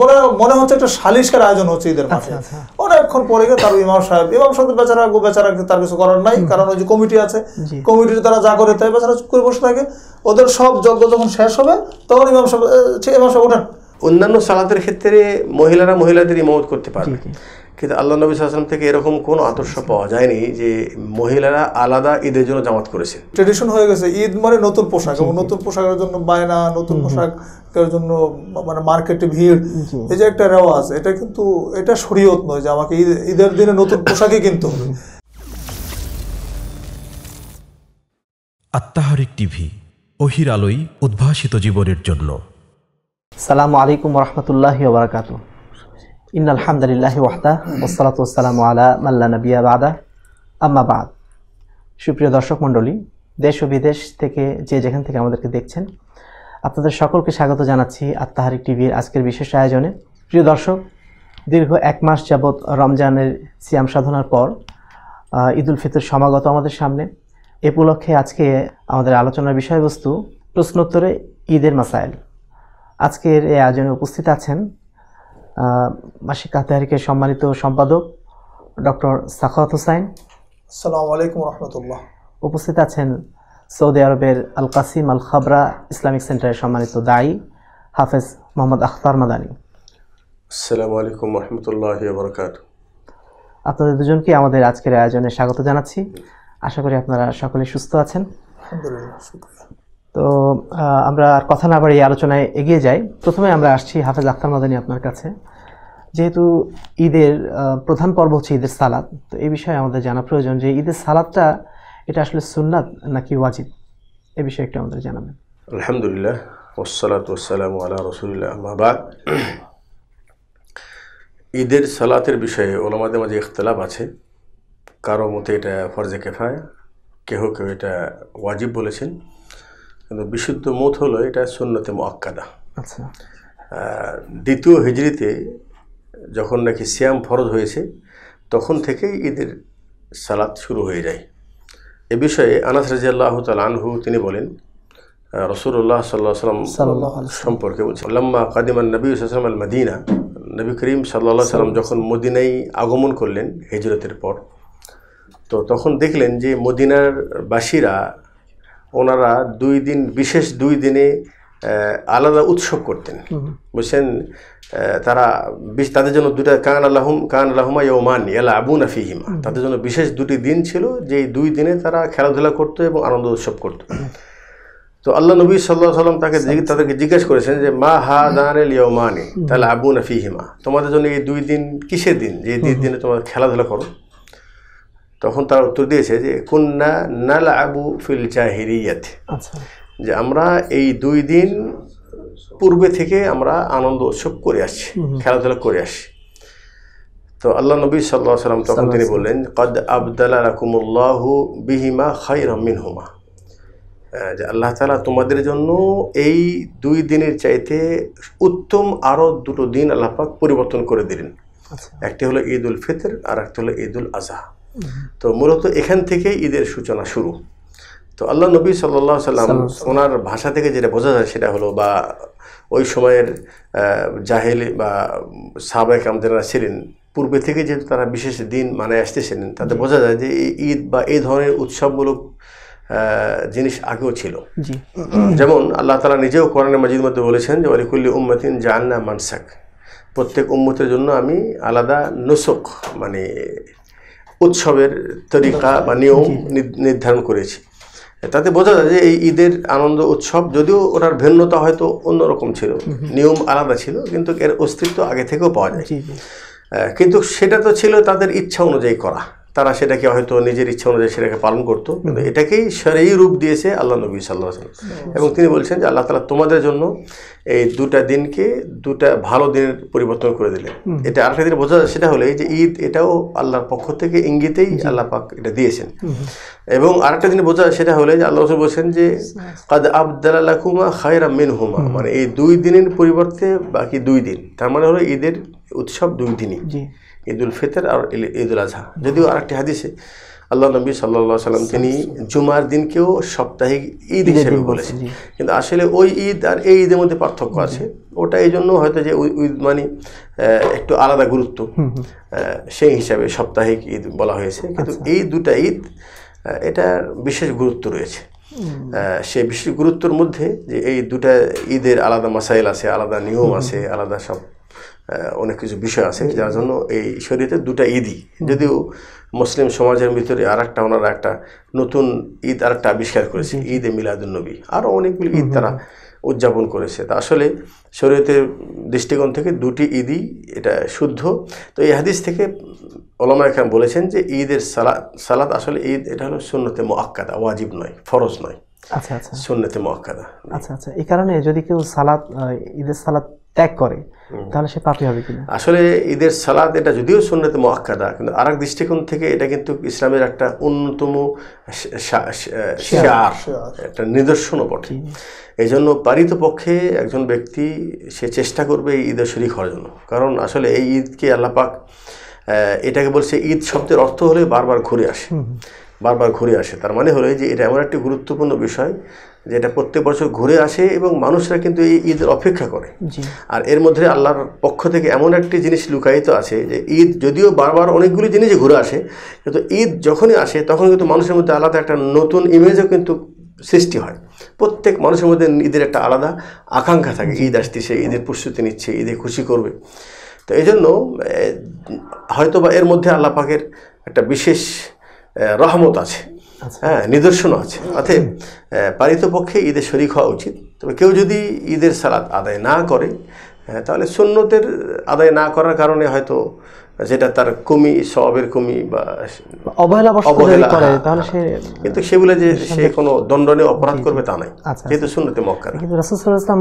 মনে মনে হচ্ছে একটা সালিশের আয়োজন হচ্ছে ঈদের মাঠে আচ্ছা, আচ্ছা। অনেকক্ষণ পরে গিয়ে তার ইমাম সাহেব ইমাম সাহেব বেচারা বেচারা তার কিছু করার নাই কারণ ওই যে কমিটি আছে কমিটির তারা যা করে তাই বেচারা চুপ করে বসে থাকে ওদের সব যজ্ঞ যখন শেষ হবে তখন ইমাম সাহেব ইমাম সাহেব ওঠেন অন্যান্য সালাতের ক্ষেত্রে মহিলারা মহিলাদের ইমামত করতে পারবে কিন্তু আল্লাহ নবী সাল্লাম থেকে এরকম কোনো আদর্শ পাওয়া যায়নি যে মহিলারা আলাদা ঈদের জন্য জামাত করেছে ট্রেডিশন হয়ে গেছে ঈদ মানে নতুন পোশাক এবং নতুন পোশাকের জন্য বায়না নতুন পোশাকের জন্য মানে মার্কেটে ভিড় এই যে একটা রেওয়াজ এটা কিন্তু এটা শরীয়ত নয় যে আমাকে ঈদের দিনে নতুন পোশাকই কিনতে হবে আত্মাহারিক টিভি অহির আলোয় উদ্ভাসিত জীবনের জন্য সালাম আলাইকুম রহমতুল্লাহ বারাকাতু ইন আলহামদুলিল্লাহ ওয়াহদা ওসালাত ওসালাম আলা মাল্লা নবিয়া বাদা আম্মা বাদ সুপ্রিয় দর্শক মণ্ডলী দেশ ও বিদেশ থেকে যে যেখান থেকে আমাদেরকে দেখছেন আপনাদের সকলকে স্বাগত জানাচ্ছি আত্মাহারিক টিভির আজকের বিশেষ আয়োজনে প্রিয় দর্শক দীর্ঘ এক মাস যাবৎ রমজানের সিয়াম সাধনার পর ঈদুল ফিতর সমাগত আমাদের সামনে এ উপলক্ষে আজকে আমাদের আলোচনার বিষয়বস্তু প্রশ্নোত্তরে ঈদের মাসাইল আজকের এই আয়োজনে উপস্থিত আছেন মাসিক আতাহারিকের সম্মানিত সম্পাদক ডক্টর সাখাত হোসাইন আসসালামু আলাইকুম রহমতুল্লাহ উপস্থিত আছেন সৌদি আরবের Al Qassim Al Khabra Islamic সেন্টারের সম্মানিত দায়ী হাফেজ মোহাম্মদ আখতার মাদানী আসসালামু আলাইকুম রহমতুল্লাহ বরকাত আপনাদের দুজনকে আমাদের আজকের আয়োজনে স্বাগত জানাচ্ছি আশা করি আপনারা সকলে সুস্থ আছেন আলহামদুলিল্লাহ তো আমরা আর কথা না বাড়িয়ে আলোচনায় এগিয়ে যাই প্রথমে আমরা আসছি হাফেজ আক্তার মাদানী আপনার কাছে যেহেতু ঈদের প্রধান পর্ব হচ্ছে ঈদের সালাদ তো এই বিষয়ে আমাদের জানা প্রয়োজন যে ঈদের সালাদটা এটা আসলে সুন্নাত নাকি ওয়াজিব এ বিষয়ে একটু আমাদের জানাবেন আলহামদুলিল্লাহ ওসালাত ওসালাম আল্লাহ রসুলিল্লাহ মাবাদ ঈদের সালাতের বিষয়ে ওলামাদের মাঝে ইখতলাফ আছে কারো মতে এটা ফরজে কেফায় কেহ কেউ এটা ওয়াজিব বলেছেন কিন্তু বিশুদ্ধ মত হলো এটা সুন্নতে মোয়াক্কাদা আচ্ছা দ্বিতীয় হিজড়িতে যখন নাকি শ্যাম ফরজ হয়েছে তখন থেকেই ঈদের সালাত শুরু হয়ে যায় এ বিষয়ে আনাস রাজিয়াল্লাহ তাল আনহু তিনি বলেন রসুল্লাহ সাল্লাহ সাল্লাম সম্পর্কে বলছে কাদিমান নবী সাল্লাম আল মদিনা নবী করিম সাল্লাহ সাল্লাম যখন মদিনাই আগমন করলেন হিজরতের পর তো তখন দেখলেন যে মদিনার বাসীরা ওনারা দুই দিন বিশেষ দুই দিনে আলাদা উৎসব করতেন বুঝছেন তারা তাদের জন্য দুটা কান আল্লাহম কান আল্লাহমা ইয়মান ইয়ালা আবু নাফিহিমা তাদের জন্য বিশেষ দুটি দিন ছিল যে দুই দিনে তারা খেলাধুলা করতো এবং আনন্দ উৎসব করতো তো আল্লাহ নবী সাল্লাহ সাল্লাম তাকে আচ্ছা। তাদেরকে জিজ্ঞেস করেছেন যে মা হা দানের ইয়মানি তাহলে আবু নাফিহিমা তোমাদের জন্য এই দুই দিন কিসের দিন যে দুই দিনে তোমরা খেলাধুলা করো তখন তার উত্তর দিয়েছে যে কুন্না নাল আবু ফিল জাহিরিয়াতে আচ্ছা। যে আমরা এই দুই দিন পূর্বে থেকে আমরা আনন্দ উৎসব করে আসছি খেলাধুলা করে আসছি তো আল্লাহ নবী সাল্লাহ সাল্লাম তখন তিনি বললেন কদ আবদাল্লা রাকুমুল্লাহ বিহিমা খাই রহমিন হুমা যে আল্লাহ তালা তোমাদের জন্য এই দুই দিনের চাইতে উত্তম আরও দুটো দিন পাক পরিবর্তন করে দিলেন আচ্ছা। একটি হলো ঈদ উল ফিতর আর একটি হলো ঈদ উল আজহা তো মূলত এখান থেকে ঈদের সূচনা শুরু তো আল্লাহ নবী সাল্লাহ সাল্লাম ওনার ভাষা থেকে যেটা বোঝা যায় সেটা হলো বা ওই সময়ের জাহেল বা সাবেক যারা ছিলেন পূর্বে থেকে যেহেতু তারা বিশেষ দিন মানে আসতেছিলেন তাতে বোঝা যায় যে ঈদ বা এই ধরনের উৎসবমূলক জিনিস আগেও ছিল যেমন আল্লাহ তালা নিজেও কোরআন মাজিদ মধ্যে বলেছেন যে অলিকুল্লি উম্মতিন জাহান্না মানসাক প্রত্যেক উম্মতের জন্য আমি আলাদা নসক মানে উৎসবের তরিকা বা নিয়ম নির্ধারণ করেছি তাতে বোঝা যায় যে এই ঈদের আনন্দ উৎসব যদিও ওটার ভিন্নতা হয়তো অন্যরকম ছিল নিয়ম আলাদা ছিল কিন্তু এর অস্তিত্ব আগে থেকেও পাওয়া যায় কিন্তু সেটা তো ছিল তাদের ইচ্ছা অনুযায়ী করা তারা সেটাকে হয়তো নিজের ইচ্ছা অনুযায়ী সেটাকে পালন করতো কিন্তু এটাকেই সেরেই রূপ দিয়েছে আল্লাহ নবী সাল্লাহ এবং তিনি বলছেন যে আল্লাহ তালা তোমাদের জন্য এই দুটা দিনকে দুটা ভালো দিনের পরিবর্তন করে দিলেন এটা আরেকটা দিন বোঝা যায় সেটা হলে যে ঈদ এটাও আল্লাহর পক্ষ থেকে ইঙ্গিতেই আল্লাহ পাক এটা দিয়েছেন এবং আরেকটা দিন বোঝা সেটা হলে যে আল্লাহ রসুল বলছেন যে কাদ আবদাল্লাহ কুমা খায়রা মিন হুমা মানে এই দুই দিনের পরিবর্তে বাকি দুই দিন তার মানে হলো ঈদের উৎসব দুই দিনই ঈদুল ফিতর আর ঈদুল আজহা যদিও আরেকটি হাদিসে আল্লাহ নবী সাল্লা সাল্লাম তিনি জুমার দিনকেও সাপ্তাহিক ঈদ হিসেবে বলেছেন কিন্তু আসলে ওই ঈদ আর এই ঈদের মধ্যে পার্থক্য আছে ওটা এই জন্য হয়তো যে ঈদ মানে একটু আলাদা গুরুত্ব সেই হিসাবে সাপ্তাহিক ঈদ বলা হয়েছে কিন্তু আচ্ছা। এই দুটা ঈদ এটার বিশেষ গুরুত্ব রয়েছে সে বিশেষ গুরুত্বর মধ্যে যে এই দুটা ঈদের আলাদা মাসাইল আছে আলাদা নিয়ম আছে আলাদা সব অনেক কিছু বিষয় আছে যার জন্য এই শরীরে দুটা ঈদই যদিও মুসলিম সমাজের ভিতরে আর একটা ওনারা একটা নতুন ঈদ আর একটা আবিষ্কার করেছে ঈদে মিলাদুলনবী আরও অনেকগুলি ঈদ তারা উদযাপন করেছে তা আসলে শরীয়তের দৃষ্টিকোণ থেকে দুটি ঈদই এটা শুদ্ধ তো এই হাদিস থেকে ওলামা এখানে বলেছেন যে ঈদের সালাদ সালাদ আসলে ঈদ এটা হলো শূন্যতে মহাক্কাদা ওয়াজিব নয় ফরজ নয় আচ্ছা আচ্ছা শূন্যতে মহাক্কাদা আচ্ছা আচ্ছা এই কারণে যদি কেউ সালাদ ঈদের সালাদ ত্যাগ করে তাহলে সে পাপি হবে কিনা আসলে ঈদের সালাদ এটা যদিও সুন্নতে মহাক্কাদা কিন্তু আর এক দৃষ্টিকোণ থেকে এটা কিন্তু ইসলামের একটা অন্যতম শেয়ার একটা নিদর্শনও বটে এই জন্য পারিত পক্ষে একজন ব্যক্তি সে চেষ্টা করবে এই ঈদের শরিক হওয়ার জন্য কারণ আসলে এই ঈদকে আল্লাপাক এটাকে বলছে ঈদ শব্দের অর্থ হলে বারবার ঘুরে আসে বারবার ঘুরে আসে তার মানে হলো যে এটা এমন একটি গুরুত্বপূর্ণ বিষয় যেটা প্রত্যেক বছর ঘুরে আসে এবং মানুষরা কিন্তু এই ঈদের অপেক্ষা করে আর এর মধ্যে আল্লাহর পক্ষ থেকে এমন একটি জিনিস লুকায়িত আছে যে ঈদ যদিও বারবার অনেকগুলি জিনিস ঘুরে আসে কিন্তু ঈদ যখনই আসে তখন কিন্তু মানুষের মধ্যে আলাদা একটা নতুন ইমেজও কিন্তু সৃষ্টি হয় প্রত্যেক মানুষের মধ্যে ঈদের একটা আলাদা আকাঙ্ক্ষা থাকে ঈদ আসতেছে ঈদের প্রস্তুতি নিচ্ছে ঈদে খুশি করবে তো এই জন্য হয়তো বা এর মধ্যে আল্লাহ পাকের একটা বিশেষ রহমত আছে আচ্ছা। হ্যাঁ নিদর্শনও আছে অতএব পারিতপক্ষে ঈদের শরিক হওয়া উচিত তবে কেউ যদি ঈদের সালাদ আদায় না করে তাহলে সুন্নতের আদায় না করার কারণে হয়তো যেটা তার কমি স্বভাবের কমি বা অবহেলা অবহেলা হ্যাঁ, হ্যাঁ। কিন্তু সেগুলো যে সে কোনো দণ্ডনীয় অপরাধ করবে তা নাই আচ্ছা, যেহেতু শূন্যতে আচ্ছা। মক্কা কিন্তু রাসুল ইসলাম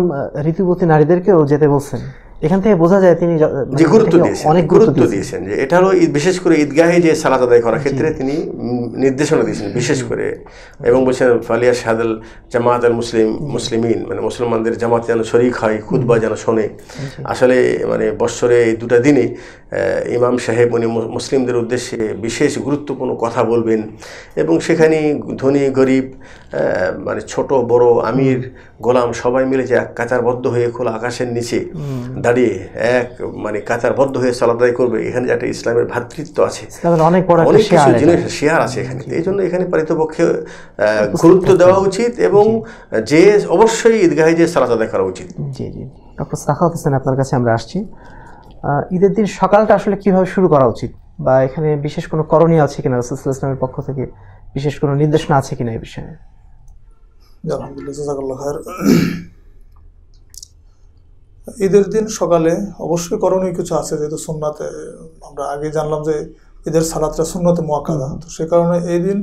ঋতুবতী নারীদেরকেও যেতে বলছেন এখান থেকে বোঝা যায় তিনি যে মানে গুরুত্ব দিয়েছেন অনেক গুরুত্ব দিয়েছেন যে এটারও বিশেষ করে ঈদগাহে যে সালাত আদায় করার ক্ষেত্রে তিনি নির্দেশনা দিয়েছেন বিশেষ করে এবং বলছেন ফালিয়া শাহাদ জামাত আল মুসলিম মুসলিমিন মানে মুসলমানদের জামাত যেন শরিক হয় খুদবা যেন শোনে আসলে মানে বৎসরে এই দুটা দিনে ইমাম সাহেব উনি মুসলিমদের উদ্দেশ্যে বিশেষ গুরুত্বপূর্ণ কথা বলবেন এবং সেখানে ধনী গরিব মানে ছোট বড় আমির গোলাম সবাই মিলে যে এক কাতারবদ্ধ হয়ে খোলা আকাশের নিচে দাঁড়িয়ে এক মানে কাতারবদ্ধ হয়ে চলাদাই করবে এখানে একটা ইসলামের ভাতৃত্ব আছে অনেক কিছু জিনিস শেয়ার আছে এখানে এই জন্য এখানে পারিতপক্ষে গুরুত্ব দেওয়া উচিত এবং যে অবশ্যই ঈদগাহে যে সালাত করা উচিত জি জি ডক্টর সাখাত হোসেন আপনার কাছে আমরা আসছি ঈদের দিন সকালটা আসলে কিভাবে শুরু করা উচিত বা এখানে বিশেষ কোনো করণীয় আছে কিনা রসুল ইসলামের পক্ষ থেকে বিশেষ কোনো নির্দেশনা আছে কিনা এই বিষয়ে আলহামদুলিল্লাহ খায়ের ঈদের দিন সকালে অবশ্যই করণীয় কিছু আছে যেহেতু সুন্নাতে আমরা আগে জানলাম যে ঈদের সালাতটা সুন্নতে মোয়াক্কাদা তো সে কারণে এই দিন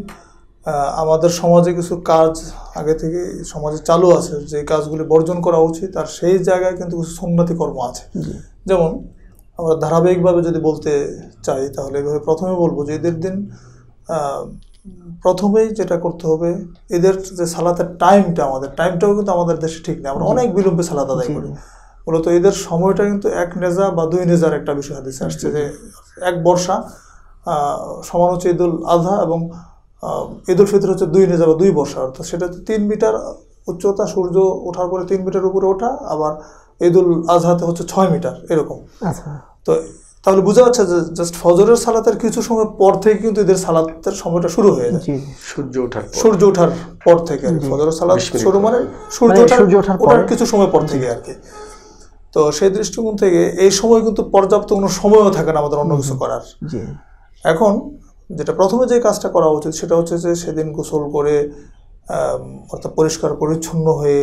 আমাদের সমাজে কিছু কাজ আগে থেকে সমাজে চালু আছে যে কাজগুলি বর্জন করা উচিত আর সেই জায়গায় কিন্তু কিছু সুন্নতি কর্ম আছে যেমন আমরা ধারাবাহিকভাবে যদি বলতে চাই তাহলে এভাবে প্রথমে বলবো যে ঈদের দিন প্রথমেই যেটা করতে হবে এদের যে সালাতের টাইমটা আমাদের টাইমটাও কিন্তু আমাদের দেশে ঠিক নেই আমরা অনেক বিলম্বে সালাত আদায় করি মূলত এদের সময়টা কিন্তু এক নেজা বা দুই নেজার একটা বিষয় হাদিসে আসছে যে এক বর্ষা সমান হচ্ছে ঈদুল আধা এবং ঈদুল ফিতর হচ্ছে দুই নেজা বা দুই বর্ষা অর্থাৎ সেটা তিন মিটার উচ্চতা সূর্য ওঠার পরে তিন মিটার উপরে ওঠা আবার ঈদুল আজহাতে হচ্ছে ছয় মিটার এরকম আচ্ছা। তো তাহলে বোঝা যাচ্ছে যে জাস্ট ফজরের সালাতের কিছু সময় পর থেকে কিন্তু এদের সালাতের সময়টা শুরু হয়ে যায় সূর্য ওঠার সূর্য ওঠার পর থেকে ফজরের সালাত শুরু মানে সূর্য মানে ওঠার ওঠার কিছু সময় পর থেকে আর কি তো সেই দৃষ্টিকোণ থেকে এই সময় কিন্তু পর্যাপ্ত কোনো সময়ও থাকে না আমাদের অন্য কিছু করার এখন যেটা প্রথমে যে কাজটা করা উচিত সেটা হচ্ছে যে সেদিন গোসল করে অর্থাৎ পরিষ্কার পরিচ্ছন্ন হয়ে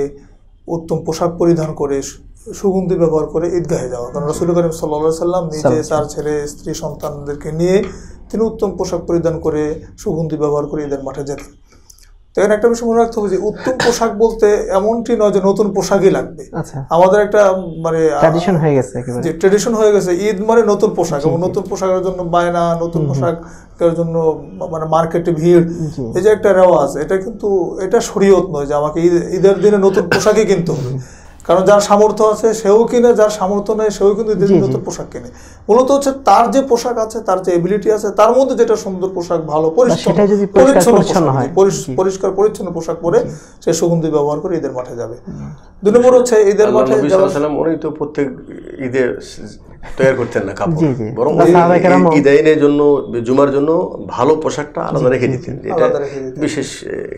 উত্তম পোশাক পরিধান করে সুগন্ধি ব্যবহার করে ঈদগাহে যাওয়া কারণ রসুল করিম সাল্লা সাল্লাম নিজে তার ছেলে স্ত্রী সন্তানদেরকে নিয়ে তিনি উত্তম পোশাক পরিধান করে সুগন্ধি ব্যবহার করে ঈদের মাঠে যেতেন তখন একটা বিষয় মনে রাখতে হবে যে উত্তম পোশাক বলতে এমনটি নয় যে নতুন পোশাকই লাগবে আচ্ছা। আমাদের একটা মানে ট্র্যাডিশন হয়ে গেছে যে ট্র্যাডিশন হয়ে গেছে ঈদ মানে নতুন পোশাক এবং নতুন পোশাকের জন্য বায়না নতুন পোশাকের জন্য মানে মার্কেটে ভিড় এই যে একটা রেওয়াজ এটা কিন্তু এটা শরীয়ত নয় যে আমাকে ঈদের দিনে নতুন পোশাকই কিনতে হবে কারণ যার সামর্থ্য আছে সেও কিনে যার সামর্থ্য নেই সেও কিন্তু দেশগত পোশাক কিনে মূলত হচ্ছে তার যে পোশাক আছে তার যে এবিলিটি আছে তার মধ্যে যেটা সুন্দর পোশাক ভালো পরিষ্কার পরিচ্ছন্ন পোশাক পরে সে সুগন্ধি ব্যবহার করে ঈদের মাঠে যাবে দুই নম্বর হচ্ছে ঈদের মাঠে প্রত্যেক ঈদের তৈরি করতেন না কাপড় জন্য জুমার জন্য ভালো পোশাকটা আলাদা রেখে দিতেন বিশেষ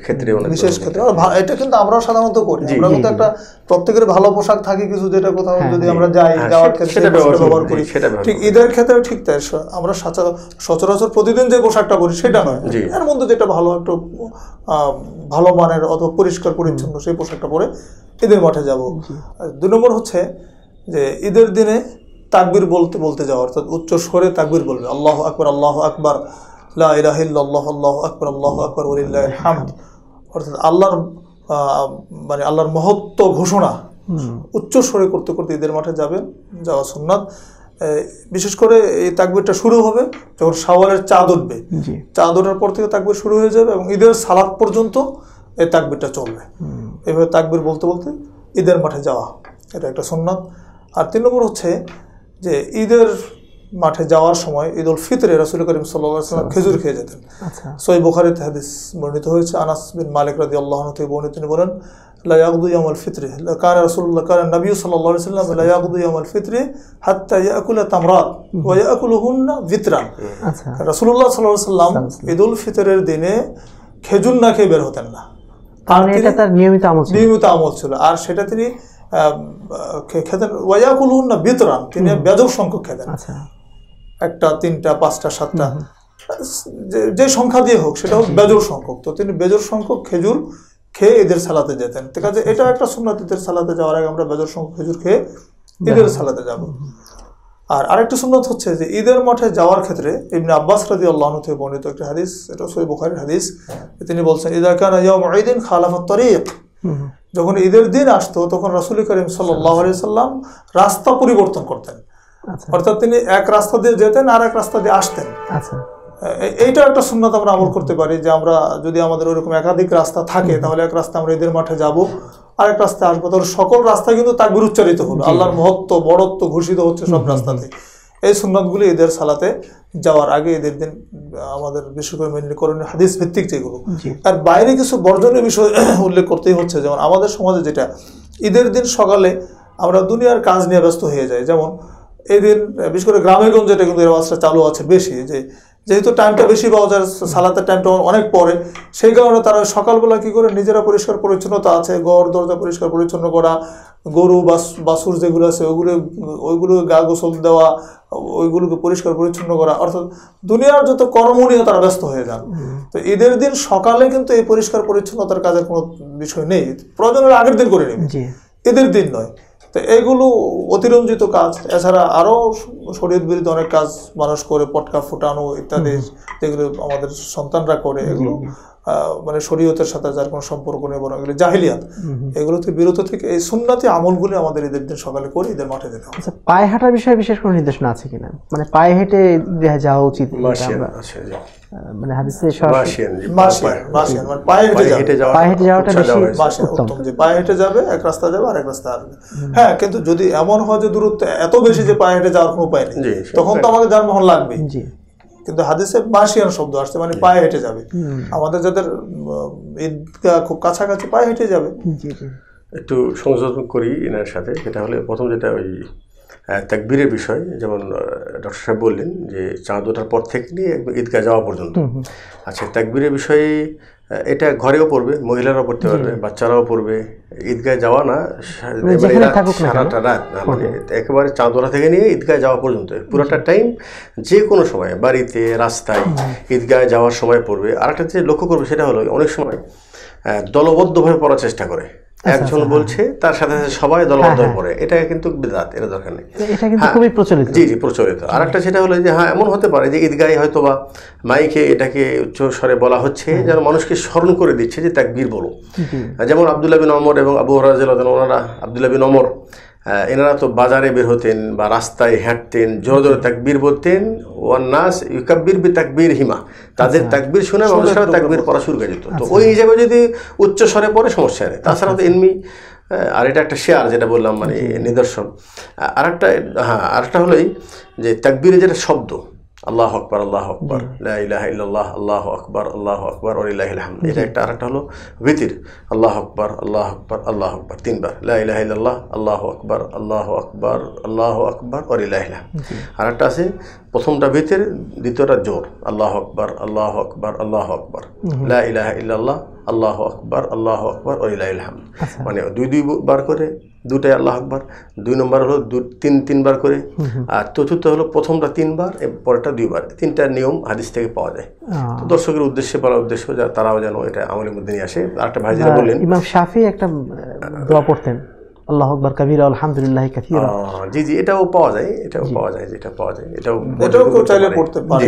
ক্ষেত্রে বিশেষ ক্ষেত্রে এটা কিন্তু আমরাও সাধারণত করি আমরা কিন্তু একটা প্রত্যেকের ভালো পোশাক থাকে কিছু যেটা কোথাও হ্যাঁ, যদি আমরা যাই হ্যাঁ, যাওয়ার ক্ষেত্রে ব্যবহার করি ঠিক ঈদের ক্ষেত্রে ঠিক তাই আমরা সচরাচর প্রতিদিন যে পোশাকটা করি সেটা নয় এর মধ্যে যেটা ভালো একটু ভালো মানের অথবা পরিষ্কার পরিচ্ছন্ন সেই পোশাকটা পরে ঈদের মাঠে যাব দুই নম্বর হচ্ছে যে ঈদের দিনে তাকবির বলতে বলতে যাওয়া অর্থাৎ উচ্চ স্বরে তাকবির বলবে আল্লাহ আকবর আল্লাহ আকবর লাহিল্লাহ আল্লাহ আকবর আল্লাহ আকবর উলিল্লাহ অর্থাৎ আল্লাহর মানে আল্লাহর মহত্ব ঘোষণা উচ্চ স্বরে করতে করতে ঈদের মাঠে যাবেন যাওয়া সোননাথ বিশেষ করে এই তাকবিরটা শুরু হবে যখন সাওয়ালের চাঁদ উঠবে চাঁদ ওঠার পর থেকে তাকবির শুরু হয়ে যাবে এবং ঈদের সালাদ পর্যন্ত এই তাকবিরটা চলবে এভাবে তাকবির বলতে বলতে ঈদের মাঠে যাওয়া এটা একটা সোননাথ আর তিন নম্বর হচ্ছে যে ঈদের মাঠে যাওয়ার সময় ঈদ উল ফিতরে রাসুল করিম সাল্লাম খেজুর খেয়ে যেতেন আচ্ছা। সই বুখারিতে হাদিস বর্ণিত হয়েছে আনাস বিন মালিক রাজি আল্লাহন থেকে বর্ণিত তিনি বলেন লাইয়াকুদুইয়ামল ফিতরে কার রাসুল্লাহ কার নবী সাল্লাহ সাল্লাম লাইয়াকুদুইয়ামল ফিতরে হাত্তা ইয়াকুলা তামরাত ওয়াকুল হুন্না ভিতরা আচ্ছা। রাসুল্লাহ সাল্লাহ সাল্লাম ঈদ উল ফিতরের দিনে খেজুর না খেয়ে বের হতেন না নিয়মিত আমল ছিল আর সেটা তিনি খেতেন ওয়াকুল না বিতরান তিনি বেজব সংখ্যক খেতেন আচ্ছা। একটা তিনটা পাঁচটা সাতটা যে সংখ্যা দিয়ে হোক সেটা হোক বেজর সংখ্যক তো তিনি বেজর সংখ্যক খেজুর খেয়ে ঈদের সালাতে যেতেন ঠিক আছে এটা একটা সুন্নাত ঈদের সালাতে যাওয়ার আগে আমরা বেজর সংখ্যক খেজুর খেয়ে ঈদের সালাতে যাব আর আরেকটা সুন্নত হচ্ছে যে ঈদের মাঠে যাওয়ার ক্ষেত্রে এমনি আব্বাস রাজি আল্লাহ থেকে বর্ণিত একটা হাদিস এটা সৈব বুখারির হাদিস তিনি বলছেন ইদাকান ইয়াউম ঈদিন খালাফাত তরিক যখন ঈদের দিন আসতো তখন রাসুল করিম সাল্লাম রাস্তা পরিবর্তন করতেন আচ্ছা। অর্থাৎ তিনি এক রাস্তা দিয়ে যেতেন আর এক রাস্তা দিয়ে আসতেন আচ্ছা। এইটা একটা সুন্নত আমরা আমল করতে পারি যে আমরা যদি আমাদের ওরকম একাধিক রাস্তা থাকে তাহলে এক রাস্তা আমরা ঈদের মাঠে যাব আরেক রাস্তায় আসবো তাহলে সকল রাস্তা কিন্তু তাকবির উচ্চারিত হলো আল্লাহর মহত্ব বড়ত্ব ঘোষিত হচ্ছে সব রাস্তাতে এই সুন্নাতগুলি ঈদের সালাতে যাওয়ার আগে ঈদের দিন আমাদের বিশেষ করে মেনলি করণীয় হাদিস ভিত্তিক যেগুলো আর বাইরে কিছু বর্জনীয় বিষয় উল্লেখ করতেই হচ্ছে যেমন আমাদের সমাজে যেটা ঈদের দিন সকালে আমরা দুনিয়ার কাজ নিয়ে ব্যস্ত হয়ে যাই যেমন দিন বিশেষ করে গ্রামে যেটা কিন্তু রেওয়াজটা চালু আছে বেশি যে যেহেতু টাইমটা বেশি পাওয়া যায় সালাতের টাইমটা অনেক পরে সেই কারণে তারা সকালবেলা কি করে নিজেরা পরিষ্কার পরিচ্ছন্নতা আছে ঘর দরজা পরিষ্কার পরিচ্ছন্ন করা গরু বাসুর যেগুলো আছে ওগুলো ওইগুলো গা গোসল দেওয়া ওইগুলোকে পরিষ্কার পরিচ্ছন্ন করা অর্থাৎ দুনিয়ার যত কর্ম নিয়ে তারা ব্যস্ত হয়ে যান তো ঈদের দিন সকালে কিন্তু এই পরিষ্কার পরিচ্ছন্নতার কাজের কোনো বিষয় নেই প্রয়োজনের আগের দিন করে নেবে ঈদের দিন নয় তো এইগুলো অতিরঞ্জিত কাজ এছাড়া আরও শরীর বিরুদ্ধে অনেক কাজ মানুষ করে পটকা ফুটানো ইত্যাদি যেগুলো আমাদের সন্তানরা করে এগুলো মানে শরীয়তের সাথে যার কোনো সম্পর্ক নেই বরং এগুলো জাহিলিয়াত এগুলো থেকে বিরত থেকে এই সুন্নাতি আমলগুলি আমাদের ঈদের দিন সকালে করে ঈদের মাঠে যেতে হবে আচ্ছা পায়ে হাঁটার বিষয়ে বিশেষ কোনো নির্দেশনা আছে কিনা মানে পায়ে হেঁটে যাওয়া উচিত মানে, মানে পায়ে হেঁটে যাওয়া যে পায়ে হেঁটে যাবে এক রাস্তা যাবে আর এক রাস্তা আসবে হ্যাঁ কিন্তু যদি এমন হয় যে দূরত্ব এত বেশি যে পায়ে হেঁটে যাওয়ার কোনো উপায় নেই তখন তো আমাকে যানবাহন লাগবে কিন্তু হাদিসে মার্শিয়ান শব্দ আসছে মানে পায়ে হেঁটে যাবে আমাদের যাদের ঈদগা খুব কাছাকাছি পায়ে হেঁটে যাবে একটু সংশোধন করি এনার সাথে সেটা হলে প্রথম যেটা ওই তাকবীরের বিষয় যেমন ডক্টর সাহেব বললেন যে চাঁদ ওঠার পর থেকে নিয়ে ঈদগাহ যাওয়া পর্যন্ত আচ্ছা তাকবীরের বিষয়ে এটা ঘরেও পড়বে মহিলারাও পড়তে পারবে বাচ্চারাও পড়বে ঈদগায় যাওয়া না মানে মানে সারাটা রাত মানে একেবারে চাঁদোরা থেকে নিয়ে ঈদগায় যাওয়া পর্যন্ত পুরোটা টাইম যে কোনো সময় বাড়িতে রাস্তায় ঈদগায় যাওয়ার সময় পড়বে আর একটা যে লক্ষ্য করবে সেটা হলো অনেক সময় দলবদ্ধভাবে পড়ার চেষ্টা করে আচ্ছা, একজন আচ্ছা, হ্যাঁ। বলছে তার সাথে সাথে সবাই দলবদ্ধ হ্যাঁ, হ্যাঁ। করে এটা কিন্তু বেদাত এটা দরকার নেই এটা কিন্তু খুবই প্রচলিত জি জি প্রচলিত আর একটা সেটা হলো যে হ্যাঁ এমন হতে পারে যে ঈদগাহে হয়তো বা মাইকে এটাকে উচ্চ স্বরে বলা হচ্ছে যেন মানুষকে স্মরণ করে দিচ্ছে যে বীর বলো যেমন আবদুল্লাহ বিন অমর এবং আবু রাজ ওনারা আবদুল্লাহ বিন অমর এনারা তো বাজারে বের হতেন বা রাস্তায় হাঁটতেন জোর জোরে তাকবির বলতেন ওয়ান নাস ইউকাব্বির বি তাকবির হিমা তাদের আচ্ছা। তাকবির শুনে মানুষরা তাকবির পড়া শুরু করে যেত তো আচ্ছা। ওই হিসাবে যদি উচ্চ স্বরে পড়ে সমস্যা নেই তাছাড়া তো আচ্ছা। এমনি আর এটা একটা শেয়ার যেটা বললাম মানে নিদর্শন আর একটা হ্যাঁ আরেকটা হলোই যে তাকবিরের যেটা শব্দ আল্লাহ আকবর আল্লাহ আকবর লাহ ইল্লাহ আল্লাহ আকবর আল্লাহ আকবর আলিল্লাহাম এটা একটা একটা হলো ভিতির আল্লাহ আকবর আল্লাহ আকবর আল্লাহ আকবর তিনবার লাহ ইল্লাহ আল্লাহ আকবর আল্লাহ আকবর আল্লাহ আকবর আলিল্লাহাম আর একটা আছে প্রথমটা ভিতির দ্বিতীয়টা জোর আল্লাহ আকবর আল্লাহ আকবর আল্লাহ আকবর লাহ ইল্লাহ আল্লাহ আকবর আল্লাহ আকবর আলিল্লাহাম মানে দুই দুই বার করে দুটাই আল্লাহ আকবর দুই নম্বর হলো দু তিন তিনবার করে আর চতুর্থ হলো প্রথমটা তিনবার পরেরটা দুইবার তিনটা নিয়ম হাদিস থেকে পাওয়া যায় তো দর্শকের উদ্দেশ্যে বলার উদ্দেশ্য যা তারাও যেন এটা আমলের মধ্যে নিয়ে আসে আর একটা ভাই বললেন ইমাম শাফি একটা দোয়া পড়তেন আল্লাহ আকবর আলহামদুলিল্লাহ জি জি এটাও পাওয়া যায় এটাও পাওয়া যায় যেটা পাওয়া যায় এটাও এটাও চাইলে পড়তে পারে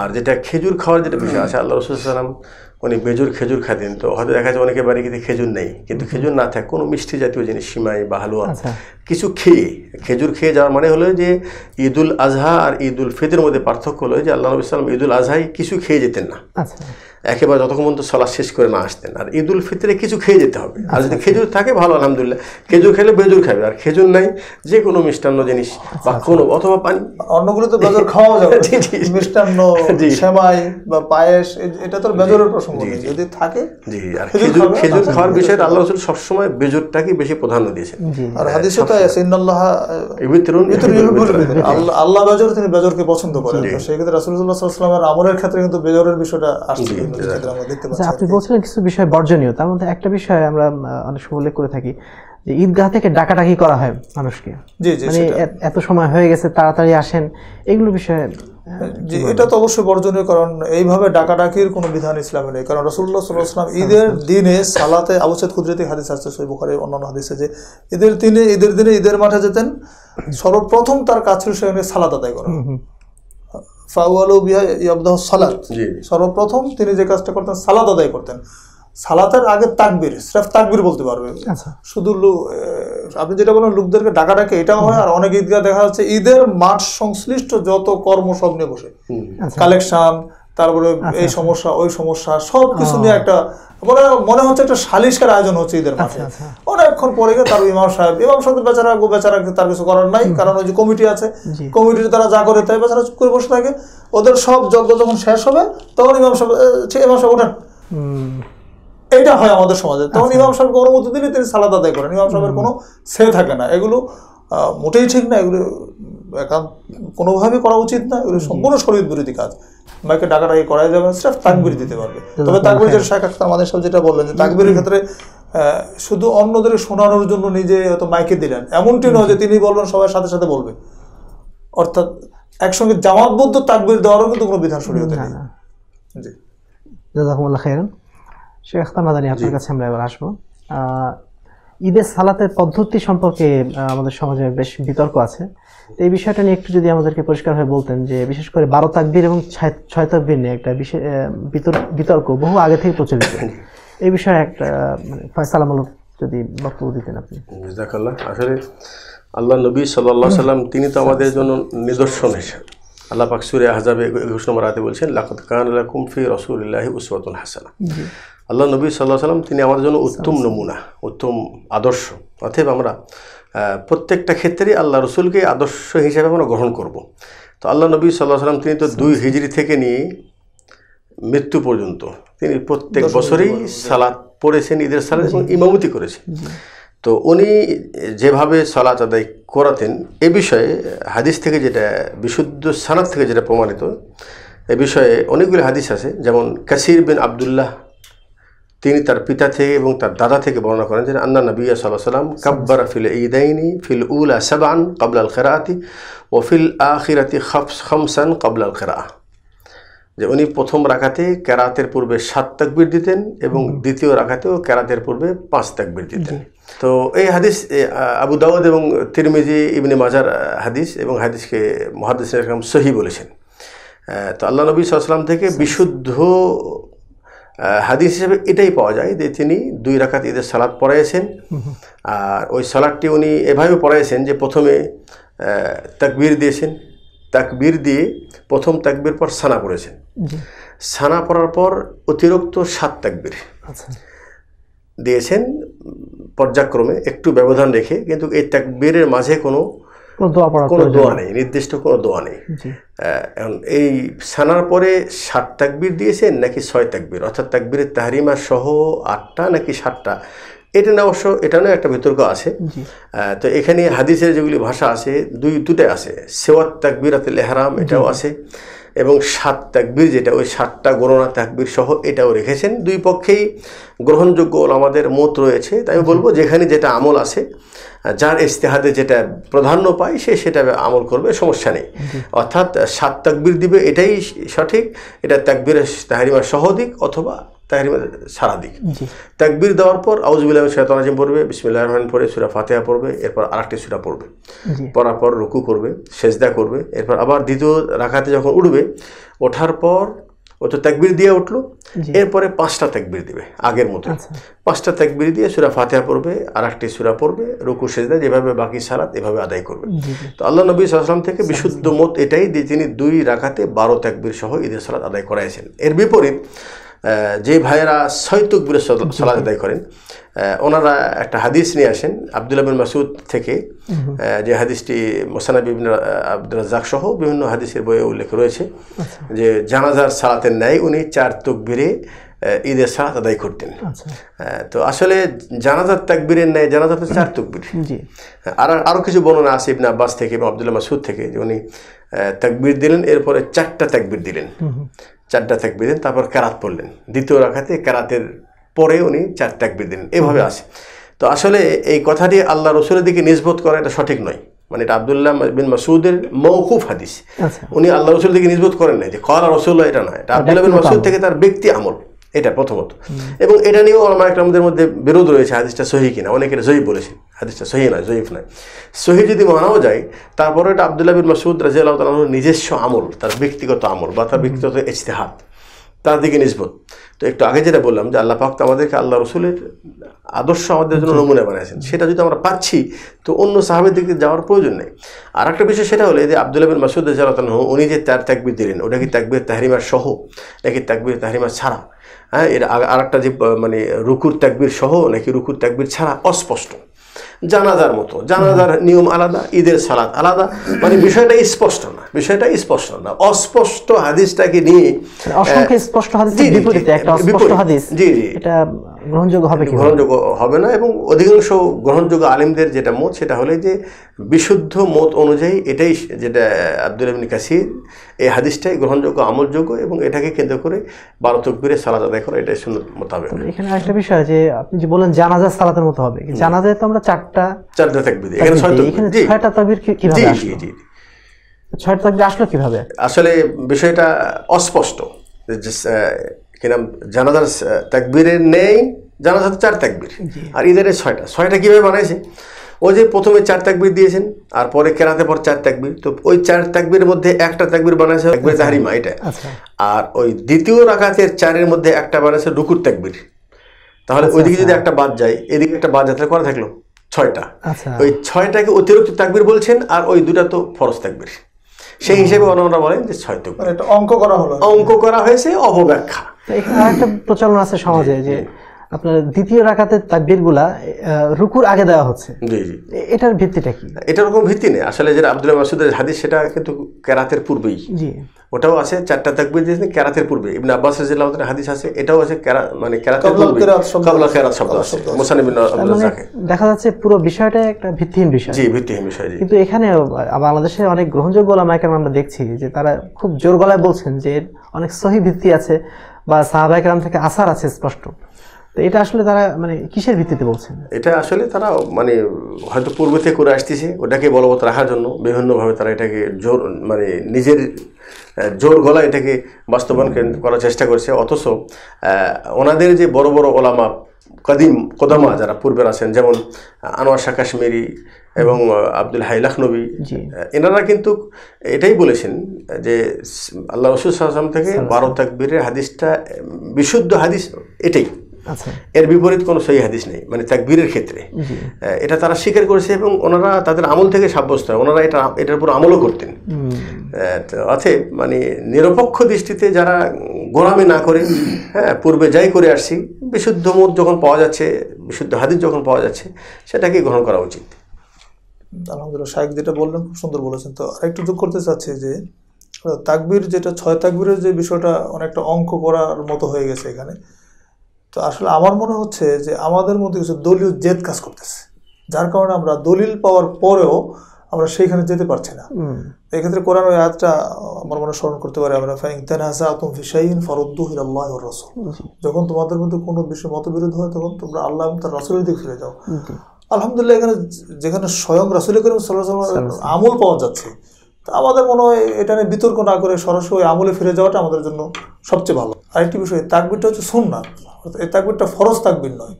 আর যেটা খেজুর খাওয়ার যেটা বিষয় আছে আল্লাহ উনি বেজুর খেজুর তো হয়তো দেখা যায় অনেকে বাড়ি কিন্তু খেজুর নেই কিন্তু খেজুর না থাকে কোনো মিষ্টি জাতীয় জিনিস সিমাই বা হালুয়া আচ্ছা। কিছু খেয়ে খেজুর খেয়ে যাওয়ার মানে হলো যে ঈদুল আজহা আর ঈদুল ফিতরের মধ্যে পার্থক্য হলো যে আল্লাহ নবী সাল্লাম ঈদুল আজহায় কিছু খেয়ে যেতেন না আচ্ছা একেবারে যতক্ষণ পর্যন্ত সলা শেষ করে না আসতেন আর ঈদ উল ফিতরে কিছু খেয়ে যেতে হবে আর যদি খেজুর থাকে ভালো আলহামদুলিল্লাহ খেজুর খেলে বেজুর খাবে আর খেজুর নাই যে কোনো মিষ্টান্ন জিনিস বা আচ্ছা। কোনো অথবা পানি অন্যগুলো তো বেজর খাওয়া যাবে মিষ্টান্ন সেমাই বা পায়েস এটা তো বেজরের প্রসঙ্গ যদি থাকে জি আর খেজুর খেজুর আচ্ছা। খাওয়ার বিষয়ে আল্লাহ রসুল সবসময় বেজুরটাকে বেশি প্রাধান্য দিয়েছেন হ্যাঁ, আর হাদিসে তো আছে ইন্নাল্লাহ ইবিতরুন আল্লাহ বেজর তিনি বেজরকে পছন্দ করেন সেই ক্ষেত্রে রাসূলুল্লাহ সাল্লাল্লাহু আলাইহি ওয়াসাল্লামের আমলের ক্ষেত্রে কিন্তু বেজরের বিষয়টা আসছে আচ্ছা, আপনি বলছিলেন কিছু বিষয় বর্জনীয় তার মধ্যে একটা বিষয় আমরা অনেক সময় উল্লেখ করে থাকি যে ঈদগাহ থেকে ডাকাডাকি করা হয় মানুষকে মানে এত সময় হয়ে গেছে তাড়াতাড়ি আসেন এগুলো বিষয়ে জি এটা তো অবশ্যই বর্জনীয় কারণ এইভাবে ডাকাডাকির কোনো বিধান ইসলামে নেই কারণ রসুল্লাহ ইসলাম ঈদের দিনে সালাতে আবুসেদ কুদরতি হাদিস আসছে সই বুখারে অন্যান্য হাদিসে যে ঈদের দিনে ঈদের দিনে ঈদের মাঠে যেতেন সর্বপ্রথম তার কাজ ছিল সেখানে সালাত আদায় করা সর্বপ্রথম তিনি যে কাজটা করতেন সালাদ আদায় করতেন সালাতের আগে তাকবির স্রেফ তাকবির বলতে পারবে আচ্ছা। শুধু আপনি যেটা বলেন লোকদেরকে ডাকা ডাকে এটাও হয় আর অনেক ঈদগাহ দেখা যাচ্ছে ঈদের মাঠ সংশ্লিষ্ট যত কর্ম সব নিয়ে বসে আচ্ছা। কালেকশন তারপরে আচ্ছা, এই আচ্ছা। সমস্যা ওই সমস্যা সব কিছু নিয়ে একটা মনে মনে হচ্ছে একটা সালিশকার আয়োজন হচ্ছে ঈদের আচ্ছা, মাঠে অনেকক্ষণ পরে গিয়ে তার ইমাম সাহেব ইমাম সাহেব বেচারা বেচারা তার কিছু করার নাই কারণ ওই যে কমিটি আছে কমিটিতে তারা যা করে তাই বেচারা চুপ করে বসে থাকে ওদের সব যজ্ঞ যখন শেষ হবে তখন ইমাম সাহেব ইমাম সাহেব ওঠেন এইটা হয় আমাদের সমাজে তখন ইমাম সাহেবকে অনুমতি দিলে তিনি সালাদ আদায় করেন ইমাম সাহেবের কোনো সে থাকে না এগুলো মোটেই ঠিক না এগুলো কোনোভাবে করা উচিত না এগুলো সম্পূর্ণ শরীর বিরোধী কাজ মাইকে ডাকাডাকি করা যাবে সেটা তাকবির দিতে পারবে তবে তাকবির যেটা হ্যাঁ। শেখ আখতার আমাদের সাহেব যেটা বললেন যে তাকবিরের ক্ষেত্রে শুধু অন্যদের শোনানোর জন্য নিজে হয়তো মাইকে দিলেন এমনটি নয় যে তিনি বলবেন সবাই সাথে সাথে বলবে অর্থাৎ একসঙ্গে জামাতবদ্ধ তাকবির দেওয়ারও কিন্তু কোনো বিধান শরীয়তে না জি জাজাকুমুল্লাহ খাইরান শেখ আখতার মাদানি আপনার কাছে আমরা এবার আসবো ঈদের সালাতের পদ্ধতি সম্পর্কে আমাদের সমাজে বেশ বিতর্ক আছে তো এই বিষয়টা নিয়ে একটু যদি আমাদেরকে হয়ে বলতেন যে বিশেষ করে বারো তাকবির এবং ছয় তাকবির নিয়ে একটা বিশেষ বিতর্ক বহু আগে থেকে প্রচলিত এই বিষয়ে একটা মানে ফয়সালামূলক যদি বক্তব্য দিতেন আপনি আসলে আল্লাহ নবী সাল্লা সাল্লাম তিনি তো আমাদের জন্য নিদর্শন হিসেবে আল্লাহ পাকসুরে সুরে আহজাবে একুশ নম্বর আতে বলছেন লাকত কান লাকুম ফি রসুল্লাহ উসওয়াতুন হাসানা আল্লাহ নবী সাল্লাহ সাল্লাম তিনি আমার জন্য উত্তম নমুনা উত্তম আদর্শ অতএব আমরা প্রত্যেকটা ক্ষেত্রেই আল্লাহ রসুলকে আদর্শ হিসাবে আমরা গ্রহণ করব। তো আল্লাহ নবী সাল্লাহ সাল্লাম তিনি তো দুই হিজড়ি থেকে নিয়ে মৃত্যু পর্যন্ত তিনি প্রত্যেক বছরেই সালাদ পড়েছেন ঈদের সালাদ এবং ইমামতি করেছেন তো উনি যেভাবে সালাত আদায় করাতেন এ বিষয়ে হাদিস থেকে যেটা বিশুদ্ধ সানাদ থেকে যেটা প্রমাণিত এ বিষয়ে অনেকগুলি হাদিস আছে যেমন কাসির বিন আবদুল্লাহ তিনি তার পিতা থেকে এবং তার দাদা থেকে বর্ণনা করেন যে আন্না নবিয়া সাল্লাহ সাল্লাম কাব্বারা ফিল ঈদাইনি ফিল উলা সাবান কবলাল খেরাতি ও ফিল আখিরাতি খফস খমসান কবলাল খেরা যে উনি প্রথম রাখাতে ক্যারাতের পূর্বে সাত তাকবির দিতেন এবং দ্বিতীয় রাখাতেও ক্যারাতের পূর্বে পাঁচ তাকবির দিতেন তো এই হাদিস আবু দাউদ এবং তিরমিজি ইবনে মাজার হাদিস এবং হাদিসকে মহাদিস সহি বলেছেন তো আল্লাহ নবী সাল্লাম থেকে বিশুদ্ধ হাদিস হিসেবে এটাই পাওয়া যায় যে তিনি দুই রাখাত ঈদের সালাদ পড়াইয়েছেন আর ওই সালাদটি উনি এভাবে পড়াইয়েছেন যে প্রথমে তাকবির দিয়েছেন তাকবির দিয়ে প্রথম তাকবির পর সানা পড়েছেন সানা পড়ার পর অতিরিক্ত সাত তাকবির আচ্ছা। দিয়েছেন পর্যাক্রমে একটু ব্যবধান রেখে কিন্তু এই তাকবীরের মাঝে কোনো কোনো দোয়া নেই নির্দিষ্ট কোনো দোয়া নেই এই সানার পরে সাত তাকবির দিয়েছেন নাকি ছয় তাকবির অর্থাৎ তাকবিরের তাহারিমা সহ আটটা নাকি সাতটা এটা না অবশ্য এটা না একটা বিতর্ক আছে তো এখানে হাদিসের যেগুলি ভাষা আছে দুই দুটাই আছে সেওয়াত আতে লেহারাম এটাও আছে এবং সাত তাকবির যেটা ওই সাতটা গণনা তাকবির সহ এটাও রেখেছেন দুই পক্ষেই গ্রহণযোগ্য আমাদের মত রয়েছে তাই আমি বলবো যেখানে যেটা আমল আছে যার ইস্তেহাদে যেটা প্রাধান্য পায় সে সেটা আমল করবে সমস্যা নেই অর্থাৎ সাত তাকবির দিবে এটাই সঠিক এটা তাকবির সহ সহদিক অথবা তাহরিমের মানে সারা দিক তাকবির দেওয়ার পর আউজবিল্লাহ শেতান আজিম পড়বে বিসমিল্লাহ রহমান পড়ে সুরা ফাতেহা পড়বে এরপর আরেকটি সুরা পড়বে পড়ার পর রুকু করবে সেজদা করবে এরপর আবার দ্বিতীয় রাখাতে যখন উঠবে ওঠার পর ও তো ত্যাগবির দিয়ে উঠলো এরপরে পাঁচটা ত্যাগবির দিবে আগের মতো আচ্ছা। পাঁচটা ত্যাগবির দিয়ে সুরা ফাতেহা পড়বে আর একটি সুরা পড়বে রুকু সেজদা যেভাবে বাকি সারাত এভাবে আদায় করবে তো আল্লাহ নবী সাল্লাম থেকে বিশুদ্ধ মত এটাই যে তিনি দুই রাখাতে বারো ত্যাগবির সহ ঈদের সালাত আদায় করাইছেন এর বিপরীত যে ভাইয়েরা সৈতুক বলে সলাদ আদায় করেন ওনারা একটা হাদিস নিয়ে আসেন আবদুল্লাহ বিন মাসুদ থেকে যে হাদিসটি মোসানা বিভিন্ন আব্দুল জাক সহ বিভিন্ন হাদিসের বইয়ে উল্লেখ রয়েছে আচ্ছা। যে জানাজার সালাতের ন্যায় উনি চার তুকবিরে ঈদের সালাত আদায় করতেন আচ্ছা। তো আসলে জানাজার তাকবীরের ন্যায় জানাজার তো চার তুকবির আর আরও কিছু বর্ণনা আছে ইবনা আব্বাস থেকে এবং আবদুল্লাহ মাসুদ থেকে যে উনি তাকবির দিলেন এরপরে চারটা তাকবির দিলেন চারটা তাকবির দিন তারপর ক্যারাত পড়লেন দ্বিতীয় রাখাতে ক্যারাতের পরে উনি চার তাকবির দিলেন এভাবে আসে তো আসলে এই কথাটি আল্লাহ রসুলের দিকে নিজবোধ করা এটা সঠিক নয় মানে এটা আবদুল্লাহ বিন মাসুদের মৌকুফ হাদিস আচ্ছা। উনি আল্লাহ রসুল দিকে নিজবোধ করেন নাই যে কলা রসুল্লাহ এটা নয় এটা আবদুল্লাহ বিন মাসুদ থেকে তার ব্যক্তি আমল এটা প্রথমত এবং এটা নিয়েও আমার একটা আমাদের মধ্যে বিরোধ রয়েছে হাদিসটা সহি কিনা অনেকে জয়ী বলেছে হাদিসটা সহি নয় জয়ীফ নয় সহি যদি মানাও যায় তারপরে এটা আবদুল্লাহ বিন মাসুদ রাজি আল্লাহ নিজস্ব আমল তার ব্যক্তিগত আমল বা তার ব্যক্তিগত ইজতেহাত তার দিকে নিজবত তো একটু আগে যেটা বললাম যে আল্লাহ পাক্ত আমাদেরকে আল্লাহ রসুলের আদর্শ আমাদের জন্য নমুনা বানিয়েছেন সেটা যদি আমরা পাচ্ছি তো অন্য সাহাবের দিকে যাওয়ার প্রয়োজন নেই আর একটা বিষয় সেটা হলো যে আবদুল্লাহ বিন মাসুদ রাজি আল্লাহ উনি যে তার ত্যাগবির দিলেন ওটা কি তাকবির তাহরিমার সহ নাকি ত্যাগবির তাহরিমার ছাড়া হ্যাঁ এর আর একটা যে মানে রুকুর ত্যাগবির সহ নাকি রুকুর ত্যাগবির ছাড়া অস্পষ্ট জানাজার মতো জানাজার নিয়ম আলাদা ঈদের সালাদ আলাদা মানে বিষয়টা স্পষ্ট না বিষয়টা স্পষ্ট না অস্পষ্ট হাদিসটাকে নিয়ে অসংখ্য স্পষ্ট হাদিস বিপরীত একটা জি জি এটা গ্রহণযোগ্য হবে গ্রহণযোগ্য হবে না এবং অধিকাংশ গ্রহণযোগ্য আলিমদের যেটা মত সেটা হলে যে বিশুদ্ধ মত অনুযায়ী এটাই যেটা আব্দুল আবিন কাসির এই হাদিসটাই গ্রহণযোগ্য আমলযোগ্য এবং এটাকে কেন্দ্র করে বারো তকবিরে সালাদ আদায় করা এটাই সুন্দর হবে এখানে একটা বিষয় যে আপনি যে বললেন জানাজা সালাদের মতো হবে জানাজায় তো আমরা চারটা চারটা থাকবে এখানে ছয়টা তাকবির কিভাবে ছয়টা তাকবির আসলো কিভাবে আসলে বিষয়টা অস্পষ্ট কিনা জানাজার তাকবিরে নেই জানাজার চার তাকবির আর ঈদের ছয়টা ছয়টা কীভাবে বানাইছে ওই যে প্রথমে চার ত্যাগবীর দিয়েছেন আর পরে কেরাতে পর চার তাকবির তো ওই চার তাকবির মধ্যে একটা ত্যাগবীর বানাইছে একবার আচ্ছা। মা এটা আচ্ছা। আর ওই দ্বিতীয় রাখাতের চারের মধ্যে একটা বানাইছে রুকুর তাকবির তাহলে আচ্ছা, ওইদিকে যদি একটা বাদ যায় এদিকে একটা বাদ যাত্রা করা থাকলো ছয়টা ওই ছয়টাকে অতিরিক্ত ত্যাগবীর বলছেন আর ওই দুটা তো ফরস ত্যাগবীর সেই হিসেবে অন্যরা বলেন যে ছয় মানে এটা অঙ্ক করা হলো অঙ্ক করা হয়েছে অবব্যাখ্যা একটা প্রচলন আছে সমাজে যে আপনার দ্বিতীয় রাখাতে গুলা রুকুর আগে দেওয়া হচ্ছে জি জি এটার ভিত্তিটা কি এটার কোনো ভিত্তি নেই আসলে যেটা আব্দুল মাসুদের হাদিস সেটা কিন্তু কেরাতের পূর্বেই জি ওটাও আছে চারটা তাকবির দিয়েছেন ক্যারাতের পূর্বে ইবনে আব্বাস রাদিয়াল্লাহু তাআলা হাদিস আছে এটাও আছে ক্যারা মানে ক্যারাতের পূর্বে কাবলা ক্যারাত শব্দ আছে মুসানিব ইবনে মানে দেখা যাচ্ছে পুরো বিষয়টা একটা ভিত্তিহীন বিষয় জি ভিত্তিহীন বিষয় জি কিন্তু এখানে বাংলাদেশে অনেক গ্রহণযোগ্য ওলামায়ে কেরাম আমরা দেখছি যে তারা খুব জোর গলায় বলছেন যে অনেক সহি ভিত্তি আছে বা সাহাবায়ে কেরাম থেকে আসার আছে স্পষ্ট তো এটা আসলে তারা মানে কিসের ভিত্তিতে বলছেন এটা আসলে তারা মানে হয়তো পূর্বে থেকে করে আসতেছে ওটাকে বলবৎ রাখার জন্য বিভিন্নভাবে তারা এটাকে জোর মানে নিজের জোর গলা এটাকে বাস্তবায়ন করার চেষ্টা করেছে অথচ ওনাদের যে বড় বড় ওলামা কদিম কদমা যারা পূর্বের আছেন যেমন আনোয়ার শাহ কাশ্মীরি এবং আব্দুল হাইলাখ নবী এনারা কিন্তু এটাই বলেছেন যে আল্লাহ রসুল সাল্লাম থেকে বারো তাকবীরের হাদিসটা বিশুদ্ধ হাদিস এটাই আচ্ছা। এর বিপরীত কোনো সহি হাদিস নেই মানে তাকবীরের ক্ষেত্রে এটা তারা স্বীকার করেছে এবং ওনারা তাদের আমল থেকে সাব্যস্ত হয় ওনারা এটা এটার উপর আমলও করতেন আছে মানে নিরপেক্ষ দৃষ্টিতে যারা গোড়ামি না করে হ্যাঁ পূর্বে যাই করে আসছি বিশুদ্ধ মত যখন পাওয়া যাচ্ছে বিশুদ্ধ হাদিস যখন পাওয়া যাচ্ছে সেটাকে গ্রহণ করা উচিত আলহামদুলিল্লাহ শাহেক যেটা বললেন খুব সুন্দর বলেছেন তো আরেকটু যোগ করতে চাচ্ছি যে তাকবির যেটা ছয় তাকবিরের যে বিষয়টা অনেকটা অঙ্ক করার মতো হয়ে গেছে এখানে তো আসলে আমার মনে হচ্ছে যে আমাদের মধ্যে কিছু দলীয় জেদ কাজ করতেছে যার কারণে আমরা দলিল পাওয়ার পরেও আমরা সেইখানে যেতে পারছি না এক্ষেত্রে কোরআন ওই আয়াতটা আমার মনে স্মরণ করতে পারি আমরা ফাইন তানহাসা আতুম ফিসাইন ফরদ্দুহির আল্লাহ রসুল যখন তোমাদের মধ্যে কোনো বিষয়ে মতবিরোধ হয় তখন তোমরা আল্লাহ তার রসুলের দিকে ফিরে যাও আলহামদুলিল্লাহ এখানে যেখানে স্বয়ং রাসুল করিম সাল্লাহ আমল পাওয়া যাচ্ছে তো আমাদের মনে হয় এটা নিয়ে বিতর্ক না করে সরাসরি আমলে ফিরে যাওয়াটা আমাদের জন্য সবচেয়ে ভালো আরেকটি বিষয় তাকবিরটা হচ্ছে সুন্না এই তাকবিরটা ফরজ তাকবির নয়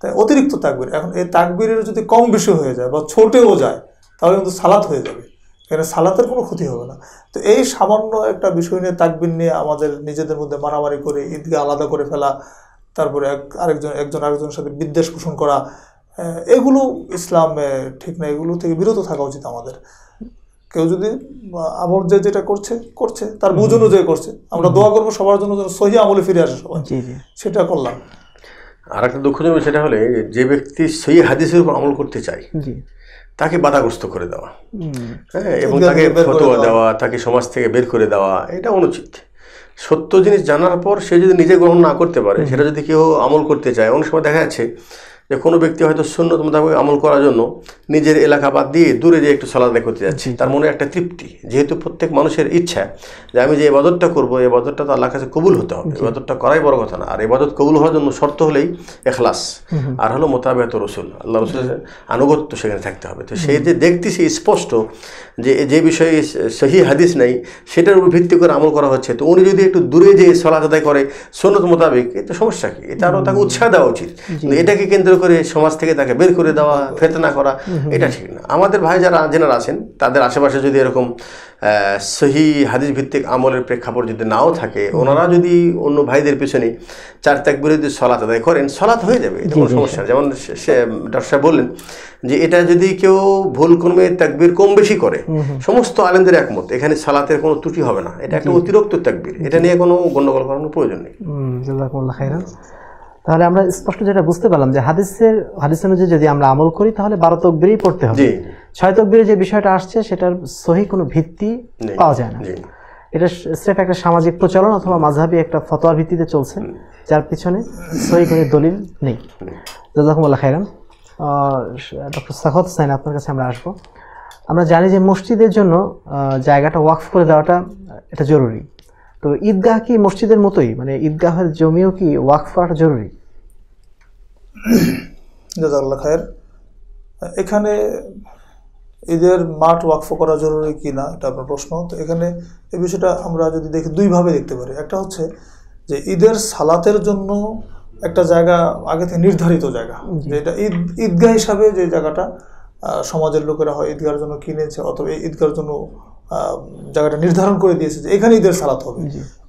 তাই অতিরিক্ত তাকবির এখন এই তাকবিরের যদি কম বেশি হয়ে যায় বা ছোটেও যায় তাহলে কিন্তু সালাত হয়ে যাবে এখানে সালাতের কোনো ক্ষতি হবে না তো এই সামান্য একটা বিষয় নিয়ে তাকবির নিয়ে আমাদের নিজেদের মধ্যে মারামারি করে ঈদকে আলাদা করে ফেলা তারপরে এক আরেকজন একজন আরেকজনের সাথে বিদ্বেষ পোষণ করা এগুলো ইসলাম ঠিক না এগুলো থেকে বিরত থাকা উচিত আমাদের কেউ যদি আমল যে যেটা করছে করছে তার বুঝ অনুযায়ী করছে আমরা দোয়া করবো সবার জন্য যেন সহি আমলে ফিরে আসে সবাই সেটা করলাম আর একটা দুঃখজনক সেটা হলে যে ব্যক্তি সেই হাদিসের উপর আমল করতে চায় তাকে বাধাগ্রস্ত করে দেওয়া হ্যাঁ এবং তাকে ফতোয়া দেওয়া তাকে সমাজ থেকে বের করে দেওয়া এটা অনুচিত সত্য জিনিস জানার পর সে যদি নিজে গ্রহণ না করতে পারে সেটা যদি কেউ আমল করতে চায় অনেক সময় দেখা যাচ্ছে যে কোনো ব্যক্তি হয়তো শূন্যত মোতাবেক আমল করার জন্য নিজের এলাকা বাদ দিয়ে দূরে যে একটু সলাদ করতে যাচ্ছি তার মনে একটা তৃপ্তি যেহেতু প্রত্যেক মানুষের ইচ্ছা যে আমি যে এবাদতটা করবো বাদতটা তো আল্লাহ কাছে কবুল হতে হবে এবাদতটা করাই বড় কথা না আর এবাদত কবুল হওয়ার জন্য শর্ত হলেই এখলাস আর হলো মোতাবেক রসুল আল্লাহ রসুল আনুগত্য সেখানে থাকতে হবে তো সেই যে দেখতেছি স্পষ্ট যে যে বিষয়ে সহি হাদিস নেই সেটার উপর ভিত্তি করে আমল করা হচ্ছে তো উনি যদি একটু দূরে যে সলাদ আদায় করে শূন্যত মোতাবেক তো সমস্যা কি এটা আরও তাকে উৎসাহ দেওয়া উচিত এটাকে কেন্দ্র জোর করে সমাজ থেকে তাকে বের করে দেওয়া ফেতনা করা এটা ঠিক না আমাদের ভাই যারা জেনারা আছেন তাদের আশেপাশে যদি এরকম সহি হাদিস ভিত্তিক আমলের প্রেক্ষাপট যদি নাও থাকে ওনারা যদি অন্য ভাইদের পিছনে চার ত্যাগ বিরোধী সলাত আদায় করেন সলাত হয়ে যাবে এটা কোনো সমস্যা যেমন সে ডক্টর সাহেব বললেন যে এটা যদি কেউ ভুল কর্মে ত্যাগবির কম বেশি করে সমস্ত আলেমদের একমত এখানে সালাতের কোনো ত্রুটি হবে না এটা একটা অতিরিক্ত ত্যাগবির এটা নিয়ে কোনো গণ্ডগোল করানোর প্রয়োজন নেই তাহলে আমরা স্পষ্ট যেটা বুঝতে পারলাম যে হাদিসের হাদিস অনুযায়ী যদি আমরা আমল করি তাহলে বারো তকবিরই পড়তে হবে ছয় তকবিরে যে বিষয়টা আসছে সেটার সহি কোনো ভিত্তি পাওয়া যায় না এটা স্রেফ একটা সামাজিক প্রচলন অথবা মাঝহাবি একটা ফতোয়া ভিত্তিতে চলছে যার পিছনে সহি কোনো দলিল নেই জাজাকুমুল্লাহ খাইরাম ডক্টর সাখত সাইন আপনার কাছে আমরা আসবো আমরা জানি যে মসজিদের জন্য জায়গাটা ওয়াকফ করে দেওয়াটা এটা জরুরি তো ঈদগাহ কি মসজিদের মতোই মানে ঈদগাহের জমিও কি ওয়াকফার জরুরি খায়ের এখানে ঈদের মাঠ ওয়াকফ করা জরুরি কি না এটা আপনার প্রশ্ন তো এখানে এই বিষয়টা আমরা যদি দেখি দুইভাবে দেখতে পারি একটা হচ্ছে যে ঈদের সালাতের জন্য একটা জায়গা আগে থেকে নির্ধারিত জায়গা যেটা ঈদ ঈদগাহ হিসাবে যে জায়গাটা সমাজের লোকেরা হয় ঈদগার জন্য কিনেছে অথবা ঈদগার জন্য জায়গাটা নির্ধারণ করে দিয়েছে যে এখানে ঈদের সালাত হবে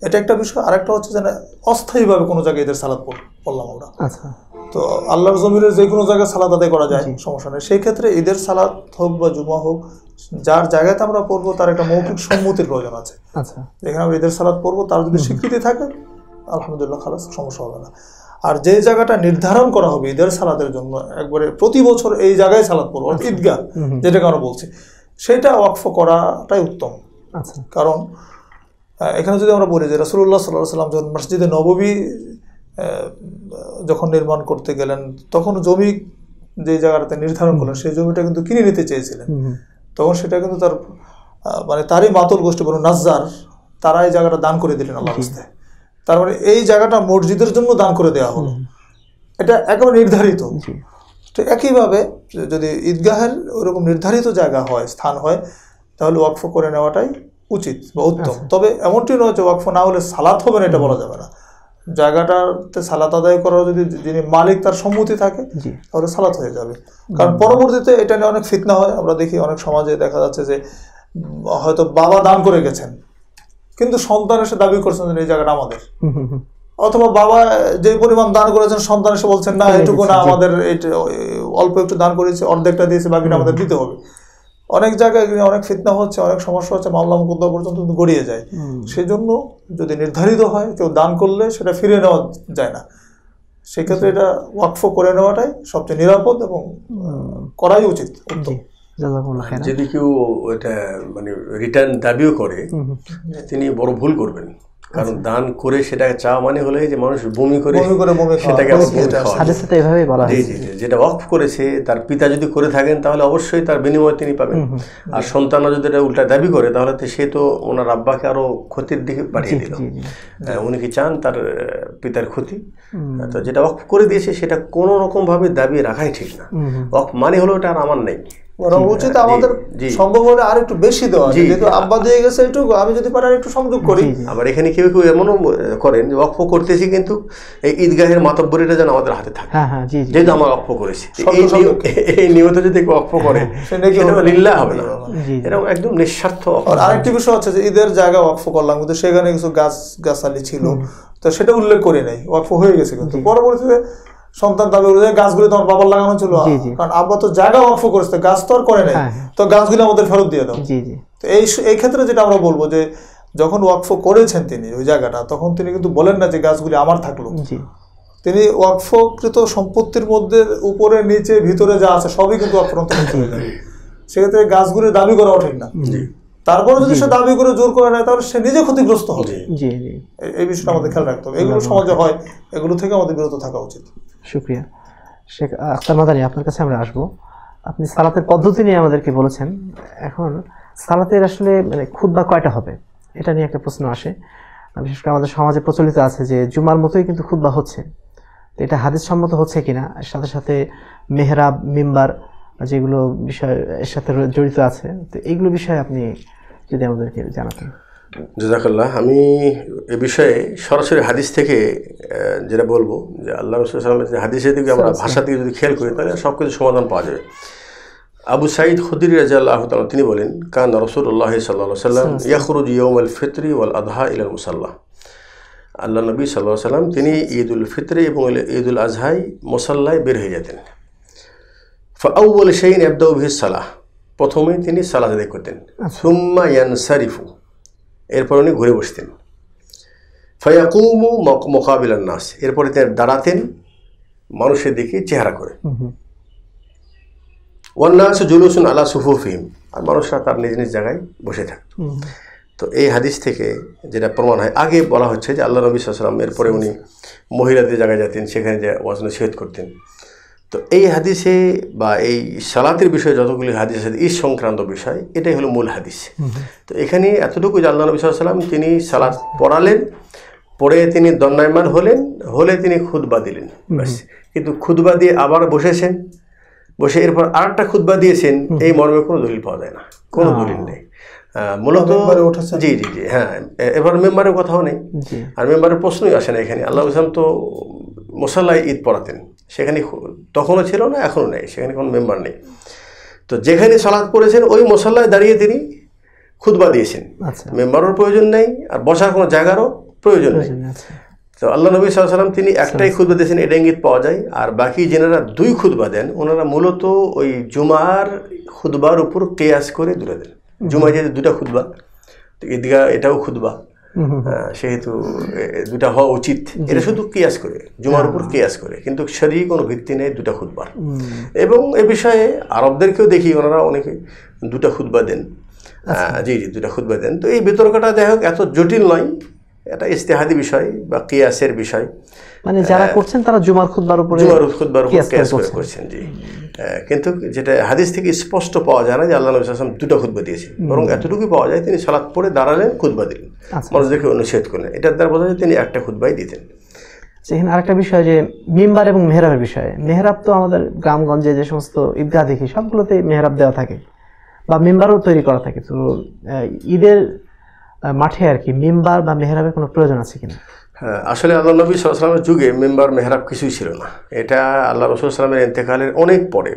এটা একটা বিষয় আরেকটা হচ্ছে যে অস্থায়ীভাবে কোনো জায়গায় ঈদের সালাত পড়লাম আমরা আচ্ছা। তো আল্লাহর জমিনের যে কোনো জায়গায় সালাদ আদায় করা যায় সমস্যা নেই সেই ক্ষেত্রে ঈদের সালাত হোক বা জুমা হোক যার জায়গাতে আমরা পড়বো তার একটা মৌখিক সম্মতির প্রয়োজন আছে আচ্ছা। যেখানে আমরা ঈদের সালাদ পড়বো তার যদি স্বীকৃতি থাকে আলহামদুলিল্লাহ খালাস সমস্যা হবে না আর যে জায়গাটা নির্ধারণ করা হবে ঈদের সালাদের জন্য একবারে প্রতি বছর এই জায়গায় সালাদ পড়বো আচ্ছা। ঈদগাহ যেটাকে আমরা বলছি সেটা ওয়াকফ করাটাই উত্তম আচ্ছা। কারণ এখানে যদি আমরা বলি যে রাসুল্লাহ সাল্লাহ সাল্লাম যখন মসজিদে নববী যখন নির্মাণ করতে গেলেন তখন জমি যে জায়গাটাতে নির্ধারণ করলেন সেই জমিটা কিন্তু কিনে নিতে চেয়েছিলেন তখন সেটা কিন্তু তার মানে তারই মাতুল গোষ্ঠী বলুন নাজ্জার তারা এই জায়গাটা দান করে দিলেন আল্লাহ রাস্তায় তার মানে এই জায়গাটা মসজিদের জন্য দান করে দেওয়া হলো এটা একেবারে নির্ধারিত ঠিক একইভাবে যদি ঈদগাহের ওরকম নির্ধারিত জায়গা হয় স্থান হয় তাহলে ওয়াকফ করে নেওয়াটাই উচিত বা উত্তম আচ্ছা। তবে এমনটি নয় যে ওয়াকফ না হলে সালাত হবে না এটা বলা যাবে না জায়গাটাতে সালাত আদায় করার যদি যিনি মালিক তার সম্মতি থাকে তাহলে সালাত হয়ে যাবে কারণ পরবর্তীতে এটা নিয়ে অনেক ফিতনা হয় আমরা দেখি অনেক সমাজে দেখা যাচ্ছে যে হয়তো বাবা দান করে গেছেন কিন্তু সন্তান এসে দাবি করছেন এই জায়গাটা আমাদের অথবা বাবা যে পরিমাণ দান করেছেন সন্তান এসে বলছেন না হ্যাঁ, এটুকু না হ্যাঁ, আমাদের অল্প একটু দান করেছে অর্ধেকটা দিয়েছে বাকিটা আমাদের দিতে হবে অনেক জায়গায় অনেক ফিতনা হচ্ছে অনেক সমস্যা হচ্ছে মামলা মুকুদ্দা পর্যন্ত কিন্তু গড়িয়ে যায় সেজন্য যদি নির্ধারিত হয় কেউ দান করলে সেটা ফিরে নেওয়া যায় না সেক্ষেত্রে এটা ওয়াকফ করে নেওয়াটাই সবচেয়ে নিরাপদ এবং করাই উচিত যদি কেউ এটা মানে রিটার্ন দাবিও করে তিনি বড় ভুল করবেন কারণ দান করে সেটাকে চাওয়া মানে হলো যে মানুষ বমি করে যেটা অফ করেছে তার পিতা যদি করে থাকেন তাহলে অবশ্যই তার বিনিময় তিনি পাবেন আর সন্তানরা যদি এটা উল্টা দাবি করে তাহলে সে তো ওনার আব্বাকে আরো ক্ষতির দিকে পাঠিয়ে দিল উনি কি চান তার পিতার ক্ষতি তো যেটা অফ করে দিয়েছে সেটা কোনো ভাবে দাবি রাখাই ঠিক না অফ মানে হলো এটা আর আমার নেই উচিত আমাদের সম্ভব হলে আর একটু বেশি দেওয়া যেহেতু আব্বা দিয়ে গেছে আমি যদি পারি একটু সংযোগ করি আবার এখানে কেউ কেউ এমনও করেন যে অক্ষ করতেছি কিন্তু এই ঈদগাহের যেন আমাদের হাতে থাকে হ্যাঁ, হ্যাঁ, যেহেতু অক্ষ এই নিয়ত যদি অক্ষ করে হ্যাঁ, হবে না এরকম একদম নিঃস্বার্থ আরেকটি বিষয় হচ্ছে যে ঈদের জায়গা অক্ষ করলাম কিন্তু সেখানে কিছু গাছ গাছালি ছিল তো সেটা উল্লেখ করে নাই অক্ষ হয়ে গেছে কিন্তু পরবর্তীতে সন্তান দাবি করে গাছগুলি তোমার বাবার লাগানো ছিল কারণ আব্বা তো জায়গা অর্ফ করেছে গাছ তো আর করে নাই হ্যাঁ, হ্যাঁ। তো গাছগুলি আমাদের ফেরত দিয়ে দাও তো এই এই ক্ষেত্রে যেটা আমরা বলবো যে যখন ওয়াকফ করেছেন তিনি ওই জায়গাটা তখন তিনি কিন্তু বলেন না যে গাছগুলি আমার থাকলো তিনি ওয়াকফকৃত সম্পত্তির মধ্যে উপরে নিচে ভিতরে যা আছে সবই কিন্তু চলে সেক্ষেত্রে গাছগুলির দাবি করাও ঠিক না তারপরে যদি সে দাবি করে জোর করে নেয় তাহলে সে নিজে ক্ষতিগ্রস্ত হবে এই বিষয়টা আমাদের খেয়াল রাখতে হবে এগুলো সমাজে হয় এগুলো থেকে আমাদের বিরত থাকা উচিত শুক্রিয়া শেখ আখতার মাদানি আপনার কাছে আমরা আসবো আপনি সালাতের পদ্ধতি নিয়ে আমাদেরকে বলেছেন এখন সালাতের আসলে মানে খুদ বা কয়টা হবে এটা নিয়ে একটা প্রশ্ন আসে বিশেষ করে আমাদের সমাজে প্রচলিত আছে যে জুমার মতোই কিন্তু বা হচ্ছে তো এটা হাদিস সম্মত হচ্ছে কিনা এর সাথে সাথে মেহরাব মিম্বার যেগুলো বিষয় এর সাথে জড়িত আছে তো এইগুলো বিষয়ে আপনি যদি আমাদেরকে জানাতেন জাজাকাল্লাহ আমি এ বিষয়ে সরাসরি হাদিস থেকে যেটা বলবো যে আল্লাহ রসুলের যে হাদিসের দিকে আমরা ভাষা থেকে যদি খেয়াল করি তাহলে সব কিছু সমাধান পাওয়া যাবে আবু সাইদ খুদির রাজা আল্লাহ তালা তিনি বলেন কান রসুল্লাহ সাল্লা সাল্লাম ইয়াকুরুজ ইয়ম আল ফিতরি ওয়াল আদহা ইল মুসাল্লাহ আল্লাহ নবী সাল্লাহ সাল্লাম তিনি ঈদ উল ফিতরে এবং ঈদ উল আজহাই মোসাল্লায় বের হয়ে যেতেন ফাউ বলে সেইন আব্দাউ সালাহ প্রথমে তিনি সালাহ আদায় করতেন আচ্ছা। সুম্মা ইয়ান সারিফু এরপর উনি ঘুরে বসতেন ফয়াকুমু মোকাবিলার নাস এরপরে তিনি দাঁড়াতেন মানুষের দিকে চেহারা করে ওয়ান্নাস জুলুসুন আলা সুফুফিম আর মানুষরা তার নিজ নিজ জায়গায় বসে থাকত তো এই হাদিস থেকে যেটা প্রমাণ হয় আগে বলা হচ্ছে যে আল্লাহ নবী সালাম এরপরে উনি মহিলাদের জায়গায় যেতেন সেখানে যে ওয়াজ নসিহত করতেন তো এই হাদিসে বা এই সালাতের বিষয়ে যতগুলি হাদিস আছে ঈদ সংক্রান্ত বিষয় এটাই হলো মূল হাদিস তো এখানে এতটুকু যে আল্লাহ নবী সাল্লাম তিনি সালাত পড়ালেন পড়ে তিনি দণ্ডায়মান হলেন হলে তিনি খুদবা দিলেন কিন্তু খুদবা দিয়ে আবার বসেছেন বসে এরপর আর একটা খুদবা দিয়েছেন এই মর্মে কোনো দলিল পাওয়া যায় না কোনো দলিল নেই মূলত জি জি জি হ্যাঁ এবার মেম্বারের কথাও নেই আর মেম্বারের প্রশ্নই আসে না এখানে আল্লাহ ইসলাম তো মোসাল্লায় ঈদ পড়াতেন সেখানে তখনও ছিল না এখনও নেই সেখানে কোনো মেম্বার নেই তো যেখানে সালাদ পড়েছেন ওই মশাল্লায় দাঁড়িয়ে তিনি খুদবা দিয়েছেন মেম্বারও আচ্ছা। প্রয়োজন নেই আর বসার কোনো জায়গারও প্রয়োজন নেই আচ্ছা। তো আল্লাহ নবী সাল্লাম তিনি একটাই খুদবা দিয়েছেন এটা ইঙ্গিত পাওয়া যায় আর বাকি যেনারা দুই খুদবা দেন ওনারা মূলত ওই জুমার খুদবার উপর কেয়াস করে দূরে দেন জুমায় যে দুটা খুদবা ঈদগাহ এটাও খুদবা সেহেতু দুটা হওয়া উচিত এটা শুধু কেয়াস করে জুমার উপর হ্যাঁ। কেয়াস করে কিন্তু শরীর কোনো ভিত্তি নেই দুটা খুদবার এবং এ বিষয়ে আরবদেরকেও দেখি ওনারা অনেকে দুটা খুদবা দেন আচ্ছা। জি জি দুটা খুদবা দেন তো এই বিতর্কটা দেখ এত জটিল নয় এটা ইস্তেহাদি বিষয় বা কেয়াসের বিষয় মানে যারা করছেন তারা জুমার খুতবার উপরে জুমার উপরে কেস জি কিন্তু যেটা হাদিস থেকে স্পষ্ট পাওয়া যায় না যে আল্লাহ নবী সাল্লাম দুটো খুতবা দিয়েছেন বরং এতটুকু পাওয়া যায় তিনি সালাত পড়ে দাঁড়ালেন খুতবা দিলেন দেখে আচ্ছা। অনুচ্ছেদ করলেন এটার দ্বারা বোঝা যায় তিনি একটা খুতবাই দিতেন সেখানে আচ্ছা, আরেকটা বিষয় যে মেম্বার এবং মেহরাবের বিষয়ে মেহরাব তো আমাদের গ্রামগঞ্জে যে সমস্ত ঈদগাহ দেখি সবগুলোতে মেহরাব দেওয়া থাকে বা মেম্বারও তৈরি করা থাকে তো ঈদের মাঠে আর কি মেম্বার বা মেহরাবের কোনো প্রয়োজন আছে কিনা হ্যাঁ আসলে আল্লাহ নবী সাল্লামের যুগে মেম্বার মেহরাব কিছুই ছিল না এটা আল্লাহ রসুল সাল্লামের এতেকালের অনেক পরে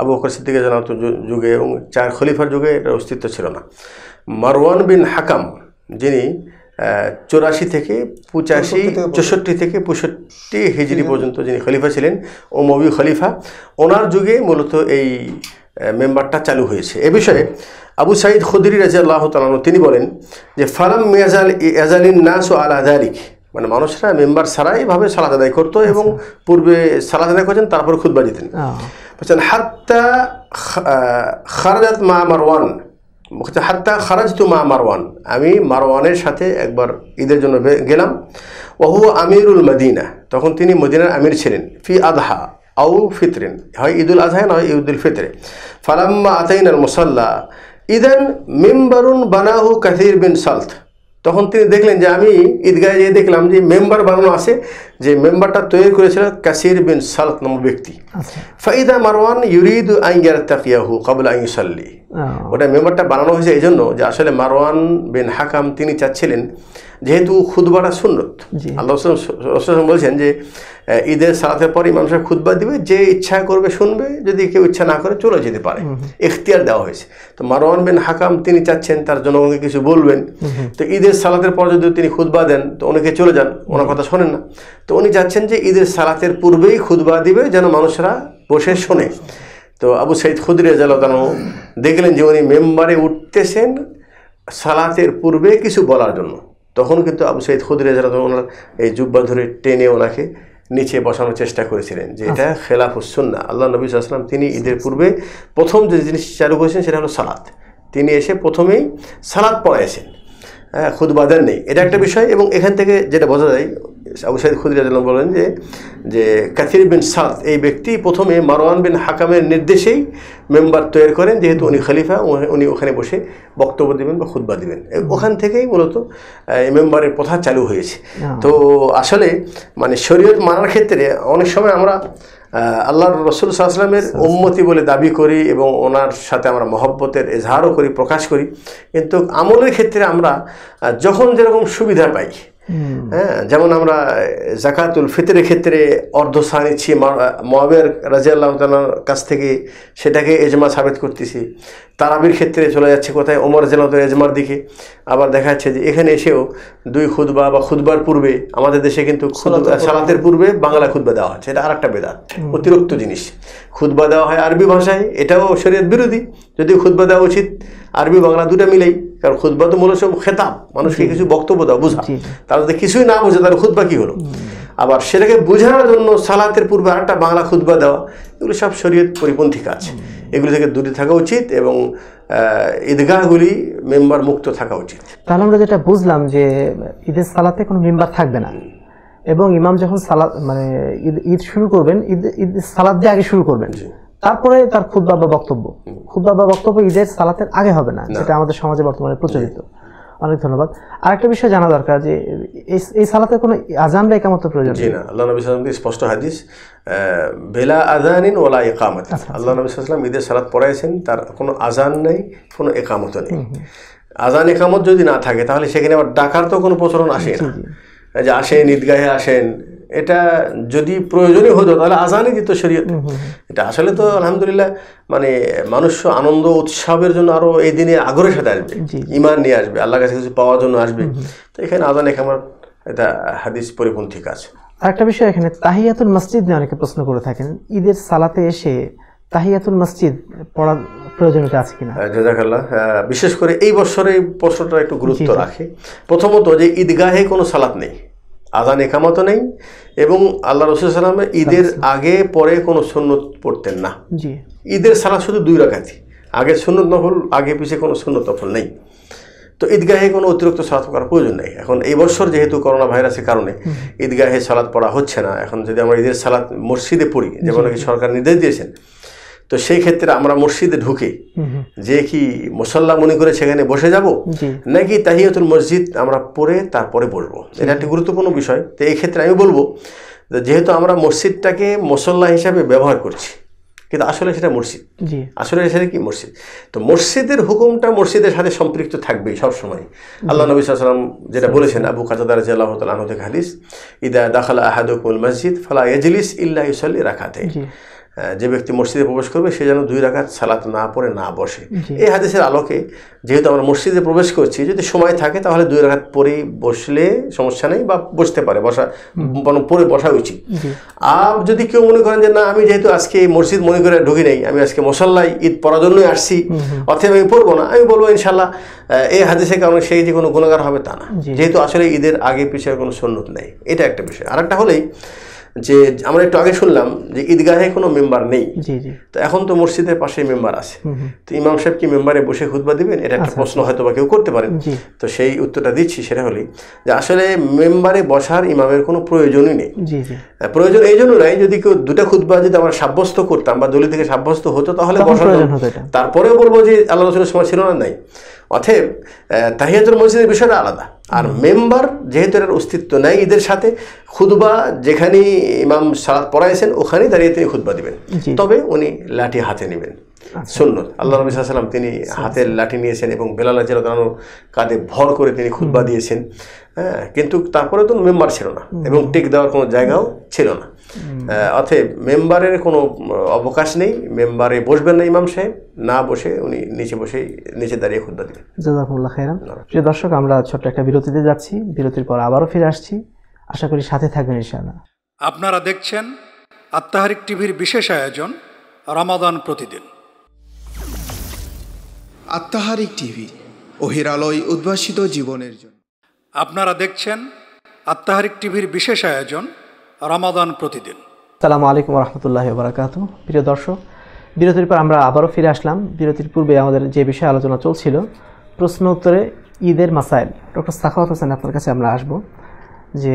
আবু বকর সিদ্দিকে জানাত যুগে এবং চার খলিফার যুগে এটার অস্তিত্ব ছিল না মারওয়ান বিন হাকাম যিনি চৌরাশি থেকে পঁচাশি চৌষট্টি থেকে পঁয়ষট্টি হিজড়ি পর্যন্ত যিনি খলিফা ছিলেন ও মবি খলিফা ওনার যুগে মূলত এই মেম্বারটা চালু হয়েছে এ বিষয়ে আবু সাইদ খুদরি রাজি আল্লাহ তিনি বলেন যে ফালাম মেয়াজাল এজালিন নাস ও আল আদারিক মানে মানুষরা মেম্বার ছাড়া এইভাবে সালাদ আদায় করতো এবং পূর্বে সালাদ আদায় করছেন তারপর খুদ্ বাজিতেন বলছেন হাত্তা খারাজাত মা মারওয়ান বলছেন হাত্তা খারাজ তু মা মারওয়ান আমি মারওয়ানের সাথে একবার ঈদের জন্য গেলাম ওহু আমিরুল মদিনা তখন তিনি মদিনার আমির ছিলেন ফি আদহা আউ ফিতরেন হয় ঈদুল আজহায় নয় ঈদুল ফিতরে ফালাম্মা আতাইন আল মুসাল্লা ইদেন মিম্বারুন বানাহু কাসির বিন সালত তখন তিনি দেখলেন যে আমি ঈদগাহে যেয়ে দেখলাম যে মেম্বার বানানো আছে যে মেম্বারটা তৈরি করেছিল কাসির বিন সালত নামক ব্যক্তি আচ্ছা। ফাইদা মারওয়ান ইউরিদ আইয়ার তাকিয়াহু কাবুল আইসাল্লি ওটা মেম্বারটা বানানো হয়েছে এই জন্য যে আসলে মারওয়ান বিন হাকাম তিনি চাচ্ছিলেন যেহেতু খুদবাটা সুন্নত আল্লাহ বলছেন যে ঈদের সালাতের পরই মানুষের খুদবা দিবে যে ইচ্ছা করবে শুনবে যদি কেউ ইচ্ছা না করে চলে যেতে পারে এখতিয়ার দেওয়া হয়েছে তো মারওয়ান বিন হাকাম তিনি চাচ্ছেন তার জনগণকে কিছু বলবেন তো ঈদের সালাতের পর যদি তিনি খুদবা দেন তো অনেকে চলে যান ওনার কথা শোনেন না তো উনি যাচ্ছেন যে ঈদের সালাতের পূর্বেই খুদবা দিবে যেন মানুষরা বসে শোনে তো আবু সৈদ খুদরে জালতানো দেখলেন যে উনি মেম্বারে উঠতেছেন সালাতের পূর্বে কিছু বলার জন্য তখন কিন্তু আবু সৈদ খুদরে জালতানো ওনার এই জুব্বা ধরে টেনে ওনাকে নিচে বসানোর চেষ্টা করেছিলেন যে এটা আচ্ছা। খেলাফ না আল্লাহ নবী সাল্লাম তিনি ঈদের পূর্বে প্রথম যে জিনিস চালু করেছেন সেটা হলো সালাত তিনি এসে প্রথমেই সালাদ পড়াইছেন হ্যাঁ খুদবা দেন নেই এটা একটা বিষয় এবং এখান থেকে যেটা বোঝা যায় আবু সাইদ খুদ্ বলেন যে যে কাথির বিন সাদ এই ব্যক্তি প্রথমে মারওয়ান বিন হাকামের নির্দেশেই মেম্বার তৈরি করেন যেহেতু উনি খলিফা উনি ওখানে বসে বক্তব্য দেবেন বা খুদ্া দেবেন ওখান থেকেই মূলত এই মেম্বারের প্রথা চালু হয়েছে হ্যাঁ। তো আসলে মানে শরীয়ত মানার ক্ষেত্রে অনেক সময় আমরা আল্লাহর রসুল সাহাশ্লামের উন্মতি বলে দাবি করি এবং ওনার সাথে আমরা মহব্বতের এজহারও করি প্রকাশ করি কিন্তু আমলের ক্ষেত্রে আমরা যখন যেরকম সুবিধা পাই হ্যাঁ যেমন আমরা জাকাতুল ফিতরের ক্ষেত্রে অর্ধ সার নিচ্ছি মহাবের রাজিয়াল্লাহ তালার কাছ থেকে সেটাকে এজমা সাবেত করতেছি তারাবির ক্ষেত্রে চলে যাচ্ছে কোথায় ওমর জেলাতের এজমার দিকে আবার দেখা যাচ্ছে যে এখানে এসেও দুই খুদবা বা খুদবার পূর্বে আমাদের দেশে কিন্তু সালাতের পূর্বে বাংলা খুদবা দেওয়া হচ্ছে এটা আর একটা বেদাত অতিরিক্ত জিনিস খুদবা দেওয়া হয় আরবি ভাষায় এটাও শরীয়ত বিরোধী যদিও খুদ্া দেওয়া উচিত আরবি বাংলা দুটা মিলেই কারণ খুদ্া তো মূলত সব খেতাব মানুষকে কিছু বক্তব্য দেওয়া বোঝা তারা যদি কিছুই না বোঝে তাহলে খুদ্া কী হলো আবার সেটাকে বোঝানোর জন্য সালাতের পূর্বে আরেকটা বাংলা খুদ্া দেওয়া এগুলো সব শরীয়ত পরিপন্থী কাজ এগুলো থেকে দূরে থাকা উচিত এবং ঈদগাহগুলি মেম্বার মুক্ত থাকা উচিত তাহলে আমরা যেটা বুঝলাম যে ঈদের সালাতে কোনো মেম্বার থাকবে না এবং ইমাম যখন সালাদ মানে ঈদ ঈদ শুরু করবেন ঈদ ঈদ সালাদ দিয়ে আগে শুরু করবেন তারপরে তার খুদ্া বা বক্তব্য খুদ্া বা বক্তব্য ঈদের সালাতের আগে হবে না যেটা আমাদের সমাজে বর্তমানে প্রচলিত অনেক ধন্যবাদ আরেকটা বিষয় জানা দরকার যে এই সালাতে কোনো আজান বা একামত প্রয়োজন জি না আল্লাহ নবী সাল্লাম স্পষ্ট হাদিস বেলা ইন ওলা একামত আল্লাহ নবী সাল্লাম ঈদের সালাত পড়াইছেন তার কোনো আজান নেই কোনো একামত নেই আজান একামত যদি না থাকে তাহলে সেখানে আবার ডাকার তো কোনো প্রচলন আসে না যে আসেন ঈদগাহে আসেন এটা যদি প্রয়োজনীয় হতো তাহলে আজানই দিত শরীয়ত এটা আসলে তো আলহামদুলিল্লাহ মানে মানুষ আনন্দ উৎসবের জন্য আরো এই দিনে আগ্রহের সাথে আসবে ইমান নিয়ে আসবে আল্লাহ কাছে কিছু পাওয়ার জন্য আসবে তো এখানে আজান এক আমার এটা হাদিস পরিপন্থী কাজ আরেকটা বিষয় এখানে তাহিয়াতুল মসজিদ নিয়ে অনেকে প্রশ্ন করে থাকেন ঈদের সালাতে এসে তাহিয়াতুল মসজিদ পড়ার প্রয়োজনীয়তা আছে কিনা হ্যাঁ, জাজাকাল্লাহ হ্যাঁ, বিশেষ করে এই বছরে এই প্রশ্নটা একটু গুরুত্ব রাখে প্রথমত যে ঈদগাহে কোনো সালাত নেই আজান একামত নেই এবং আল্লাহ রসুল সাল্লাম ঈদের আগে পরে কোনো সন্ন্যত পড়তেন না ঈদের সালাদ শুধু দুই রাখাতি আগে সুন্নত নফল আগে পিছিয়ে কোনো সুন্নত নফল নেই তো ঈদগাহে কোনো অতিরিক্ত সালাত করার প্রয়োজন নেই এখন এই বছর যেহেতু করোনা ভাইরাসের কারণে ঈদগাহে সালাদ পড়া হচ্ছে না এখন যদি আমরা ঈদের সালাদ মসজিদে পড়ি যেমন নাকি সরকার নির্দেশ দিয়েছেন তো সেই ক্ষেত্রে আমরা মসজিদে ঢুকে যে কি মুসল্লা মনে করে সেখানে বসে যাব নাকি তাহিয়াতুল মসজিদ আমরা পড়ে তারপরে বসবো এটা একটি গুরুত্বপূর্ণ বিষয় তো এই ক্ষেত্রে আমি বলবো যেহেতু আমরা মসজিদটাকে মুসল্লা হিসাবে ব্যবহার করছি কিন্তু আসলে সেটা মসজিদ আসলে সেটা কি মসজিদ তো মসজিদের হুকুমটা মসজিদের সাথে সম্পৃক্ত থাকবে সবসময় আল্লাহ নবী সাল্লাম যেটা বলেছেন আবু কাজাদার জিয়াল্লাহ তাল হাদিস ইদা দাখালা আহাদুকুল মসজিদ ফালা ইজলিস ইল্লা ইসল্লি রাখাতে যে ব্যক্তি মসজিদে প্রবেশ করবে সে যেন দুই রাখা সালাত না পড়ে না বসে এই হাদিসের আলোকে যেহেতু আমরা মসজিদে প্রবেশ করছি যদি সময় থাকে তাহলে দুই রাখাত পরে বসলে সমস্যা নেই বা বসতে পারে বসা পরে বসা উচিত আর যদি কেউ মনে করেন যে না আমি যেহেতু আজকে মসজিদ মনে করে ঢুকি নেই আমি আজকে মশাল্লাই ঈদ পড়ার জন্যই আসছি অথবা আমি পড়বো না আমি বলবো ইনশাল্লাহ এই হাদিসের কারণে সেই যে কোনো গুণাগার হবে তা না যেহেতু আসলে ঈদের আগে পিছিয়ে কোনো সন্ন্যত নেই এটা একটা বিষয় আর একটা হলেই যে আমরা একটু আগে শুনলাম যে ঈদগাহে কোনো মেম্বার নেই তো এখন তো মসজিদের পাশে মেম্বার আছে তো ইমাম সাহেব কি মেম্বারে বসে খুদবা দিবেন এটা একটা আচ্ছা, প্রশ্ন আচ্ছা। হয়তো বা কেউ করতে পারেন তো সেই উত্তরটা দিচ্ছি সেটা হলেই যে আসলে মেম্বারে বসার ইমামের কোনো প্রয়োজনই নেই প্রয়োজন এই জন্য নাই যদি কেউ দুটা খুদবা যদি আমরা সাব্যস্ত করতাম বা দলি থেকে সাব্যস্ত হতো তাহলে বসানো তারপরেও বলবো যে আল্লাহ রসুলের সময় ছিল না নাই অতএব তাহিয়াতুল মসজিদের বিষয়টা আলাদা আর মেম্বার যেহেতু এর অস্তিত্ব নেই ঈদের সাথে খুদবা যেখানে ইমাম সালাদ পড়াইছেন ওখানেই দাঁড়িয়ে তিনি খুদবা দিবেন তবে উনি লাঠি হাতে নেবেন আচ্ছা। সুন্নত আল্লাহ রবী সাল্লাম তিনি আচ্ছা। হাতের লাঠি নিয়েছেন এবং বেলাল রাজিয়ালু কাঁধে ভর করে তিনি খুদবা দিয়েছেন হ্যাঁ কিন্তু তারপরে তো মেম্বার ছিল না এবং টেক দেওয়ার কোনো জায়গাও ছিল না অতএব মেম্বারের কোনো অবকাশ নেই মেম্বারে বসবেন না ইমাম সাহেব না বসে উনি নিচে বসে নিচে দাঁড়িয়ে খুদ্া দিবেন জাজাকুল্লাহ খাইরাম প্রিয় দর্শক আমরা ছোট্ট একটা বিরতিতে যাচ্ছি বিরতির পর আবারও ফিরে আসছি আশা করি সাথে থাকবেন ইনশাআল্লাহ আপনারা দেখছেন আত্মাহারিক টিভির বিশেষ আয়োজন রমাদান প্রতিদিন আত্মাহারিক টিভি অহিরালয় উদ্ভাসিত জীবনের জন্য আপনারা দেখছেন আত্মাহারিক টিভির বিশেষ আয়োজন রামাদান প্রতিদিন সালামু আলাইকুম রহমতুল্লাহ বারাকাতু প্রিয় দর্শক বিরতির পর আমরা আবারও ফিরে আসলাম বিরতির পূর্বে আমাদের যে বিষয়ে আলোচনা চলছিল প্রশ্ন উত্তরে ঈদের মাসাইল ডক্টর সাখাওয়াত হোসেন আপনার কাছে আমরা আসব যে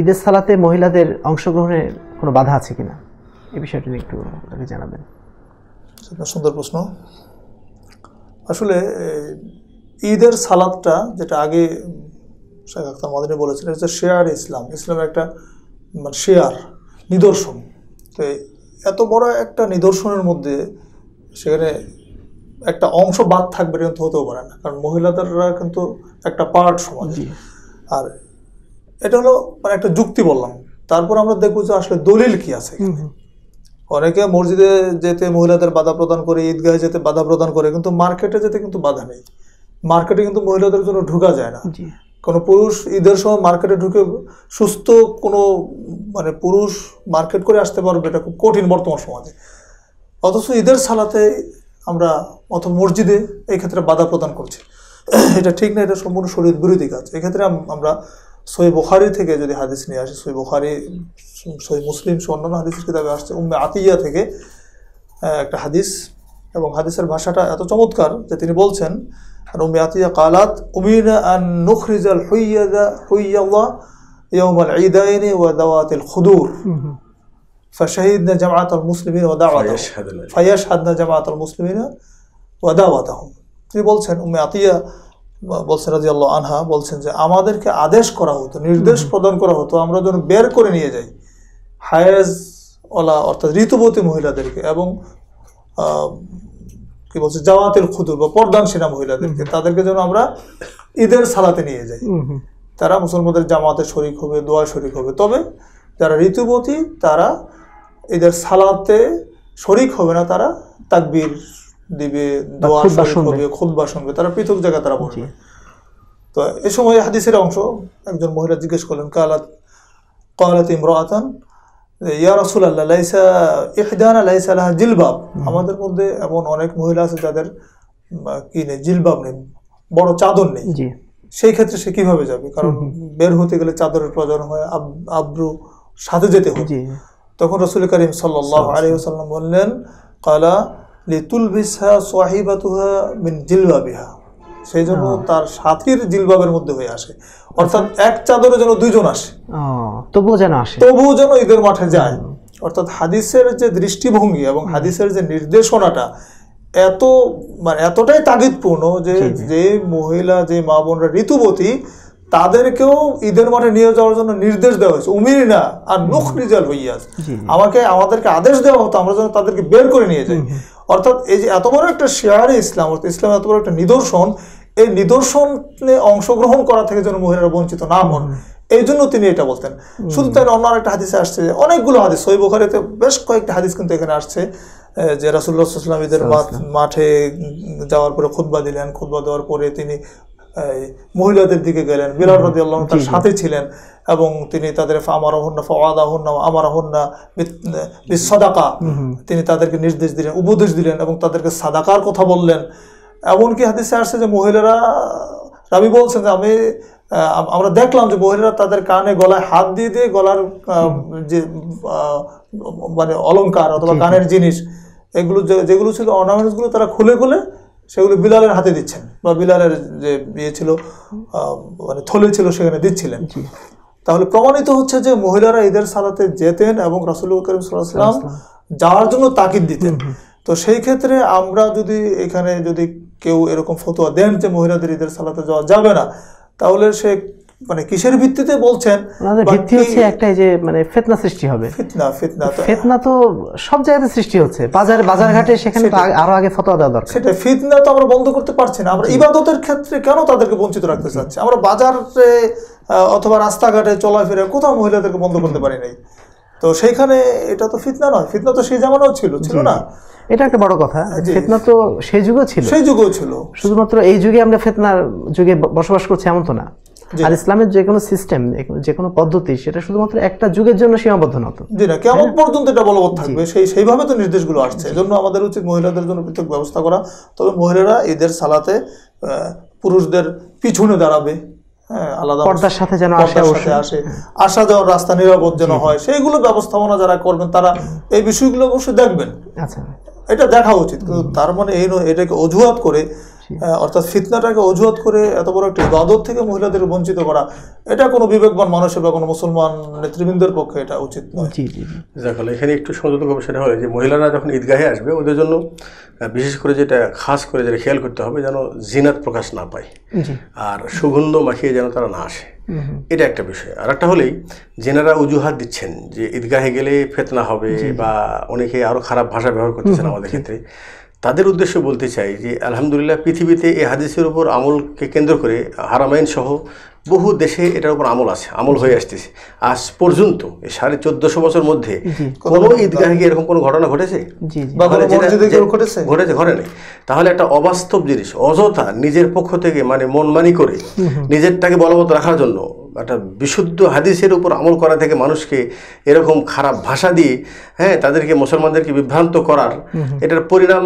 ঈদের সালাতে মহিলাদের অংশগ্রহণে কোনো বাধা আছে কিনা এ বিষয়টি একটু আপনাকে জানাবেন সুন্দর প্রশ্ন আসলে ঈদের সালাদটা যেটা আগে শেখ আক্তার মাদিনী বলেছিলেন যে শেয়ার ইসলাম ইসলামের একটা মানে শেয়ার নিদর্শন তো এত বড় একটা নিদর্শনের মধ্যে সেখানে একটা অংশ বাদ থাকবে কিন্তু হতেও পারে না কারণ মহিলাদেররা কিন্তু একটা পার্ট সমাজ আর এটা হলো মানে একটা যুক্তি বললাম তারপর আমরা দেখবো যে আসলে দলিল কি আছে অনেকে মসজিদে যেতে মহিলাদের বাধা প্রদান করে ঈদগাহে যেতে বাধা প্রদান করে কিন্তু মার্কেটে যেতে কিন্তু বাধা নেই মার্কেটে কিন্তু মহিলাদের জন্য ঢুকা যায় না কোনো পুরুষ ঈদের সময় মার্কেটে ঢুকে সুস্থ কোনো মানে পুরুষ মার্কেট করে আসতে পারবে এটা খুব কঠিন বর্তমান সমাজে অথচ ঈদের সালাতে আমরা অত মসজিদে এই ক্ষেত্রে বাধা প্রদান করছি এটা ঠিক না এটা সম্পূর্ণ শরীর বিরোধী কাজ এক্ষেত্রে আমরা সই বুখারি থেকে যদি হাদিস নিয়ে আসি সই বুখারি সই মুসলিম সে অন্যান্য হাদিসের কিতাবে আসছে উম্মে আতিয়া থেকে একটা হাদিস এবং হাদিসের ভাষাটা এত চমৎকার যে তিনি বলছেন আতিয়া কালাত হুইয়া খুদুর তিনি বলছেন আতিয়া বলছেন আনহা বলছেন যে আমাদেরকে আদেশ করা হতো নির্দেশ প্রদান করা হতো আমরা যেন বের করে নিয়ে যাই হায়েজ ওলা অর্থাৎ ঋতুবতী মহিলাদেরকে এবং কি বলছে জামাতের খুদুর বা পর্দানসীনা মহিলাদেরকে তাদেরকে যেন আমরা ঈদের সালাতে নিয়ে যাই তারা মুসলমানদের জামাতে শরিক হবে দোয়া শরিক হবে তবে যারা ঋতুবতী তারা ঈদের সালাতে শরিক হবে না তারা তাকবির দিবে দোয়া শরিক হবে বাসন শুনবে তারা পৃথক জায়গায় তারা বসবে তো এ সময় হাদিসের অংশ একজন মহিলা জিজ্ঞেস করলেন কালাত কালাত ইমরাতান ইয়া রসুল আল্লাহ লাইসা ইহদানা লাইসা আল্লাহ জিলবাব আমাদের মধ্যে এমন অনেক মহিলা আছে যাদের কি নেই জিলবাব নেই বড় চাদর নেই সেই ক্ষেত্রে সে কিভাবে যাবে কারণ বের হতে গেলে চাদরের প্রয়োজন হয় আব্রু সাথে যেতে হয় তখন রসুল করিম সাল্লাহ আলহিহাল্লাম বললেন কালা লিতুল বিসহা সোয়াহিবাতুহা মিন জিলবাবিহা সেই জন্য হ্যাঁ। তার সাথীর জিলবাবের মধ্যে হয়ে আসে অর্থাৎ আচ্ছা। এক চাদরে যেন দুইজন আসে তবুও যেন আসে তবুও যেন ঈদের মাঠে যায় অর্থাৎ হাদিসের যে দৃষ্টিভঙ্গি এবং হাদিসের যে নির্দেশনাটা এত মানে এতটাই তাগিদপূর্ণ যে যে মহিলা যে মা বোনরা ঋতুবতী তাদেরকেও ঈদের মাঠে নিয়ে যাওয়ার জন্য নির্দেশ দেওয়া হয়েছে উমির না আর নুখ রিজাল হইয়াস আমাকে আমাদেরকে আদেশ দেওয়া হতো আমরা যেন তাদেরকে বের করে নিয়ে যাই অর্থাৎ এই যে এত বড় একটা শেয়ারে ইসলাম অর্থাৎ ইসলাম এত বড় একটা নিদর্শন এই নিদর্শনে অংশগ্রহণ করা থেকে যেন মহিলারা বঞ্চিত না হন এই জন্য তিনি এটা বলতেন শুধু তাই অন্য একটা হাদিসে আসছে অনেকগুলো হাদিস ওই বোখারিতে বেশ কয়েকটা হাদিস কিন্তু এখানে আসছে যে রাসুল্লাহাম ঈদের মাঠে যাওয়ার পরে খুদ্া দিলেন খুদ্া দেওয়ার পরে তিনি মহিলাদের দিকে গেলেন বিলাল রদি আল্লাহ তার সাথে ছিলেন এবং তিনি তাদের আমার অহন্না ফাওয়াদা হন্না আমার অহন্না সদাকা তিনি তাদেরকে নির্দেশ দিলেন উপদেশ দিলেন এবং তাদেরকে সাদাকার কথা বললেন এমনকি হাদিসে আসছে যে মহিলারা রাবি বলছেন যে আমি আমরা দেখলাম যে মহিলারা তাদের কানে গলায় হাত দিয়ে দিয়ে গলার যে মানে অলঙ্কার অথবা কানের জিনিস এগুলো যেগুলো ছিল অর্নামেন্টসগুলো তারা খুলে খুলে সেগুলো বিলালের হাতে দিচ্ছেন বা বিলালের যে ইয়ে ছিল মানে থলে ছিল সেখানে দিচ্ছিলেন তাহলে প্রমাণিত হচ্ছে যে মহিলারা ঈদের সালাতে যেতেন এবং রাসুল করিম সাল্লাম যাওয়ার জন্য তাকিদ দিতেন তো সেই ক্ষেত্রে আমরা যদি এখানে যদি কেউ এরকম ফতোয়া দেন যে মহিলাদের ঈদের সালাতে যাওয়া যাবে না তাহলে সে মানে কিসের ভিত্তিতে বলছেন ভিত্তি হচ্ছে একটাই যে মানে ফেতনা সৃষ্টি হবে ফেতনা ফিতনা তো ফিতনা তো সব জায়গাতে সৃষ্টি হচ্ছে বাজার ঘাটে সেখানে আরো আগে ফতোয়া দেওয়া দরকার সেটা ফিতনা তো আমরা বন্ধ করতে পারছি না আমরা ইবাদতের ক্ষেত্রে কেন তাদেরকে বঞ্চিত রাখতে চাচ্ছি আমরা বাজারে অথবা রাস্তাঘাটে চলাফেরা কোথাও মহিলাদেরকে বন্ধ করতে পারি নাই তো সেইখানে এটা তো ফিতনা নয় ফিতনা তো সেই জামানাও ছিল ছিল না এটা একটা বড় কথা ফেতনা তো সেই যুগেও ছিল সেই যুগেও ছিল শুধুমাত্র এই যুগে আমরা ফেতনার যুগে বসবাস করছি এমন তো না আর ইসলামের যে কোনো সিস্টেম যে কোনো পদ্ধতি সেটা শুধুমাত্র একটা যুগের জন্য সীমাবদ্ধ না তো জি না কেমন হ্যাঁ? পর্যন্ত এটা বলবৎ থাকবে সেই সেইভাবে তো নির্দেশগুলো আসছে এজন্য আমাদের উচিত মহিলাদের জন্য পৃথক ব্যবস্থা করা তবে মহিলারা ঈদের সালাতে পুরুষদের পিছনে দাঁড়াবে হ্যাঁ, আলাদা সাথে যেন আসে আসে আসা যাওয়ার রাস্তা নিরাপদ যেন হয় সেইগুলো ব্যবস্থাপনা যারা করবেন তারা এই বিষয়গুলো অবশ্যই দেখবেন আচ্ছা এটা দেখা উচিত কিন্তু তার মানে এই এটাকে অজুহাত করে অর্থাৎ ফিতনাটাকে অজুহাত করে এত বড় একটি ইবাদত থেকে মহিলাদের বঞ্চিত করা এটা কোনো বিবেকবান মানুষের বা কোনো মুসলমান নেতৃবৃন্দের পক্ষে এটা উচিত নয় এখানে একটু সংযোজন সেটা হয় যে মহিলারা যখন ঈদগাহে আসবে ওদের জন্য বিশেষ করে যেটা খাস করে যেটা খেয়াল করতে হবে যেন জিনাত প্রকাশ না পায় আর সুগন্ধ মাখিয়ে যেন তারা না আসে এটা একটা বিষয় আর একটা হলেই জেনারা অজুহাত দিচ্ছেন যে ঈদগাহে গেলে ফেতনা হবে বা অনেকে আরও খারাপ ভাষা ব্যবহার করতেছেন আমাদের ক্ষেত্রে তাদের উদ্দেশ্য বলতে চাই যে আলহামদুলিল্লাহ পৃথিবীতে এ হাদিসের উপর আমলকে কেন্দ্র করে হারামাইন সহ বহু দেশে এটার উপর আমল আছে আমল হয়ে আসতেছে আজ পর্যন্ত এই সাড়ে চোদ্দশো বছর মধ্যে কোনো ঈদগাহে গিয়ে এরকম কোনো ঘটনা ঘটেছে মানে ঘটেছে ঘটে নেই তাহলে একটা অবাস্তব জিনিস অযথা নিজের পক্ষ থেকে মানে মনমানি করে নিজেরটাকে বলবৎ রাখার জন্য একটা বিশুদ্ধ হাদিসের উপর আমল করা থেকে মানুষকে এরকম খারাপ ভাষা দিয়ে হ্যাঁ তাদেরকে মুসলমানদেরকে বিভ্রান্ত করার এটার পরিণাম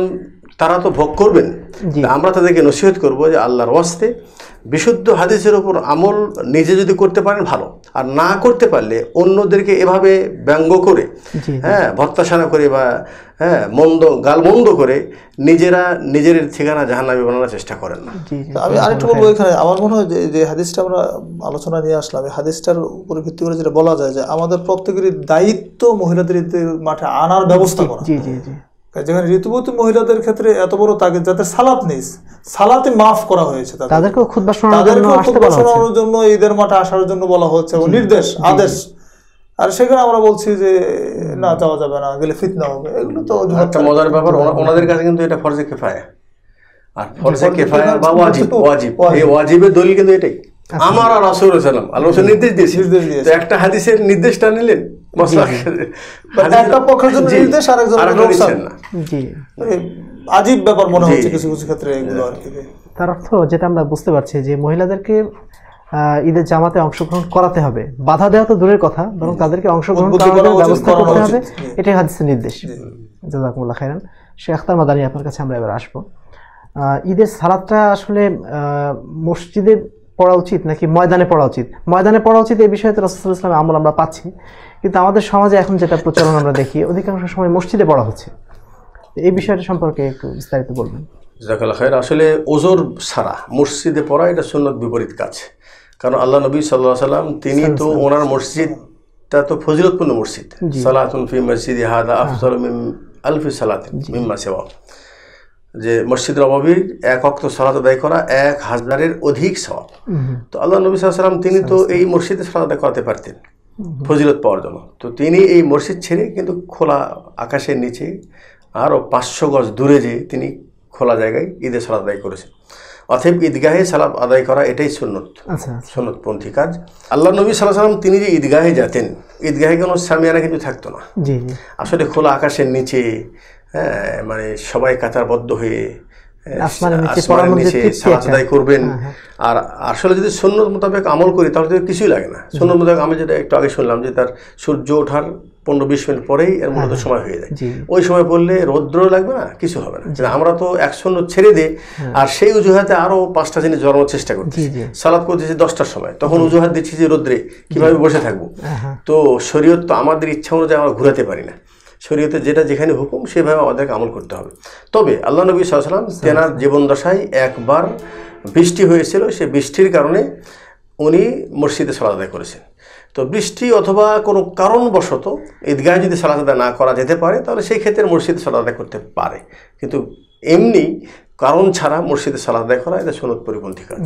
তারা তো ভোগ করবেন আমরা তাদেরকে নসিহত করবো যে আল্লাহর ওয়াস্তে বিশুদ্ধ হাদিসের ওপর আমল নিজে যদি করতে পারেন ভালো আর না করতে পারলে অন্যদেরকে এভাবে ব্যঙ্গ করে হ্যাঁ ভর্তাসানা করে বা হ্যাঁ মন্দ গালমন্দ করে নিজেরা নিজের ঠিকানা জাহান্নাবি বানানোর চেষ্টা করেন না আমি হ্যাঁ, আরেকটু বলবো হ্যাঁ। এখানে আমার মনে হয় যে হাদিসটা আমরা আলোচনা নিয়ে আসলাম এই হাদিসটার উপরে ভিত্তি করে যেটা বলা যায় যে আমাদের প্রত্যেকেরই দায়িত্ব মহিলাদের মাঠে আনার ব্যবস্থা করা যেখানে ঋতুবতী মহিলাদের ক্ষেত্রে এত বড় তাকে যাতে সালাত নেই সালাতে মাফ করা হয়েছে তাদেরকে জন্য ঈদের মাঠে আসার জন্য বলা হচ্ছে নির্দেশ আদেশ আর সেখানে আমরা বলছি যে না যাওয়া যাবে না গেলে ফিতনা হবে এগুলো তো একটা মজার ব্যাপার ওনাদের কাছে কিন্তু এটা ফরজে কেফায় আর ফরজে কেফায় বা ওয়াজিব ওয়াজিব এই ওয়াজিবের দলিল কিন্তু এটাই আচ্ছা। আমার আর রাসূল সাল্লাম আল্লাহ নির্দেশ দিয়েছে একটা হাদিসের নির্দেশটা নিলেন তার অর্থ যেটা আমরা বুঝতে পারছি যে মহিলাদেরকে ঈদের জামাতে অংশগ্রহণ করাতে হবে বাধা দেওয়া তো দূরের কথা বরং তাদেরকে অংশগ্রহণ করানোর ব্যবস্থা করতে হবে এটাই হাদিসের নির্দেশ জাজাকুমুল্লাহ খাইরান শেখ আখতার মাদানি আপনার কাছে আমরা এবার আসবো ঈদের সালাদটা আসলে মসজিদে পড়া উচিত নাকি ময়দানে পড়া উচিত ময়দানে পড়া উচিত এই বিষয়ে তো রাসুল ইসলামের আমল আমরা পাচ্ছি কিন্তু আমাদের সমাজে এখন যেটা প্রচলন আমরা দেখি অধিকাংশ সময় মসজিদে পড়া হচ্ছে এই বিষয়টা সম্পর্কে একটু বিস্তারিত বলবেন খায়ের আসলে ওজোর সারা মসজিদে পড়া এটা সুন্নত বিপরীত কাজ কারণ আল্লাহ নবী সাল্লাহ সাল্লাম তিনি তো ওনার মসজিদটা তো ফজিলতপূর্ণ মসজিদ সালাহ মসজিদ হাদা হ্যাঁ। আফসল মিম আলফি সালাত মিম্মা যে মসজিদ অভাবীর এক অক্ত সালাদ আদায় করা এক হাজারের অধিক সওয়াব তো আল্লাহ নবী সাল্লাম তিনি তো এই মসজিদে সালাদ আদায় করাতে পারতেন ফজিলত পাওয়ার জন্য তো তিনি এই মসজিদ ছেড়ে কিন্তু খোলা আকাশের নিচে আরও পাঁচশো গজ দূরে যে তিনি খোলা জায়গায় ঈদে সালাত আদায় করেছেন অথব ঈদগাহে সালাম আদায় করা এটাই সুন্নত আচ্ছা, আচ্ছা। সুন্নতপন্থী কাজ আল্লাহ নবী সাল্লাহ সাল্লাম তিনি যে ঈদগাহে যেতেন ঈদগাহে কোনো সামিয়ানা কিন্তু থাকতো না আসলে খোলা আকাশের নিচে হ্যাঁ মানে সবাই কাতারবদ্ধ হয়ে করবেন হ্যাঁ, হ্যাঁ। আর আসলে যদি সন্ন্যত মোতাবেক আমল করি তাহলে তো কিছুই লাগে না সন্ন্যত মোতাবেক আমি যেটা একটু আগে শুনলাম যে তার সূর্য ওঠার পনেরো বিশ মিনিট পরেই এর মূলত হ্যাঁ, সময় হয়ে যায় ওই সময় বললে রৌদ্র লাগবে না কিছু হবে না আমরা তো এক শূন্য ছেড়ে দিই আর সেই অজুহাতে আরও পাঁচটা জিনিস জড়ানোর চেষ্টা করছি সালাদ করতেছি দশটার সময় তখন অজুহাত দিচ্ছি যে রৌদ্রে কীভাবে বসে থাকবো তো শরীয়ত তো আমাদের ইচ্ছা অনুযায়ী আমরা ঘুরাতে পারি না শরীয়তে যেটা যেখানে হুকুম সেভাবে আমাদেরকে আমল করতে হবে তবে আল্লাহ নবী সাল্লাম তেনার জীবনদশায় একবার বৃষ্টি হয়েছিল সে বৃষ্টির কারণে উনি মসজিদে সালাদ করেছেন তো বৃষ্টি অথবা কোনো কারণবশত ঈদগাহ যদি সালাদা না করা যেতে পারে তাহলে সেই ক্ষেত্রে মসজিদে সালাদ করতে পারে কিন্তু এমনি কারণ ছাড়া মসজিদে সালাদ করা এটা সনদ পরিপন্থী কাজ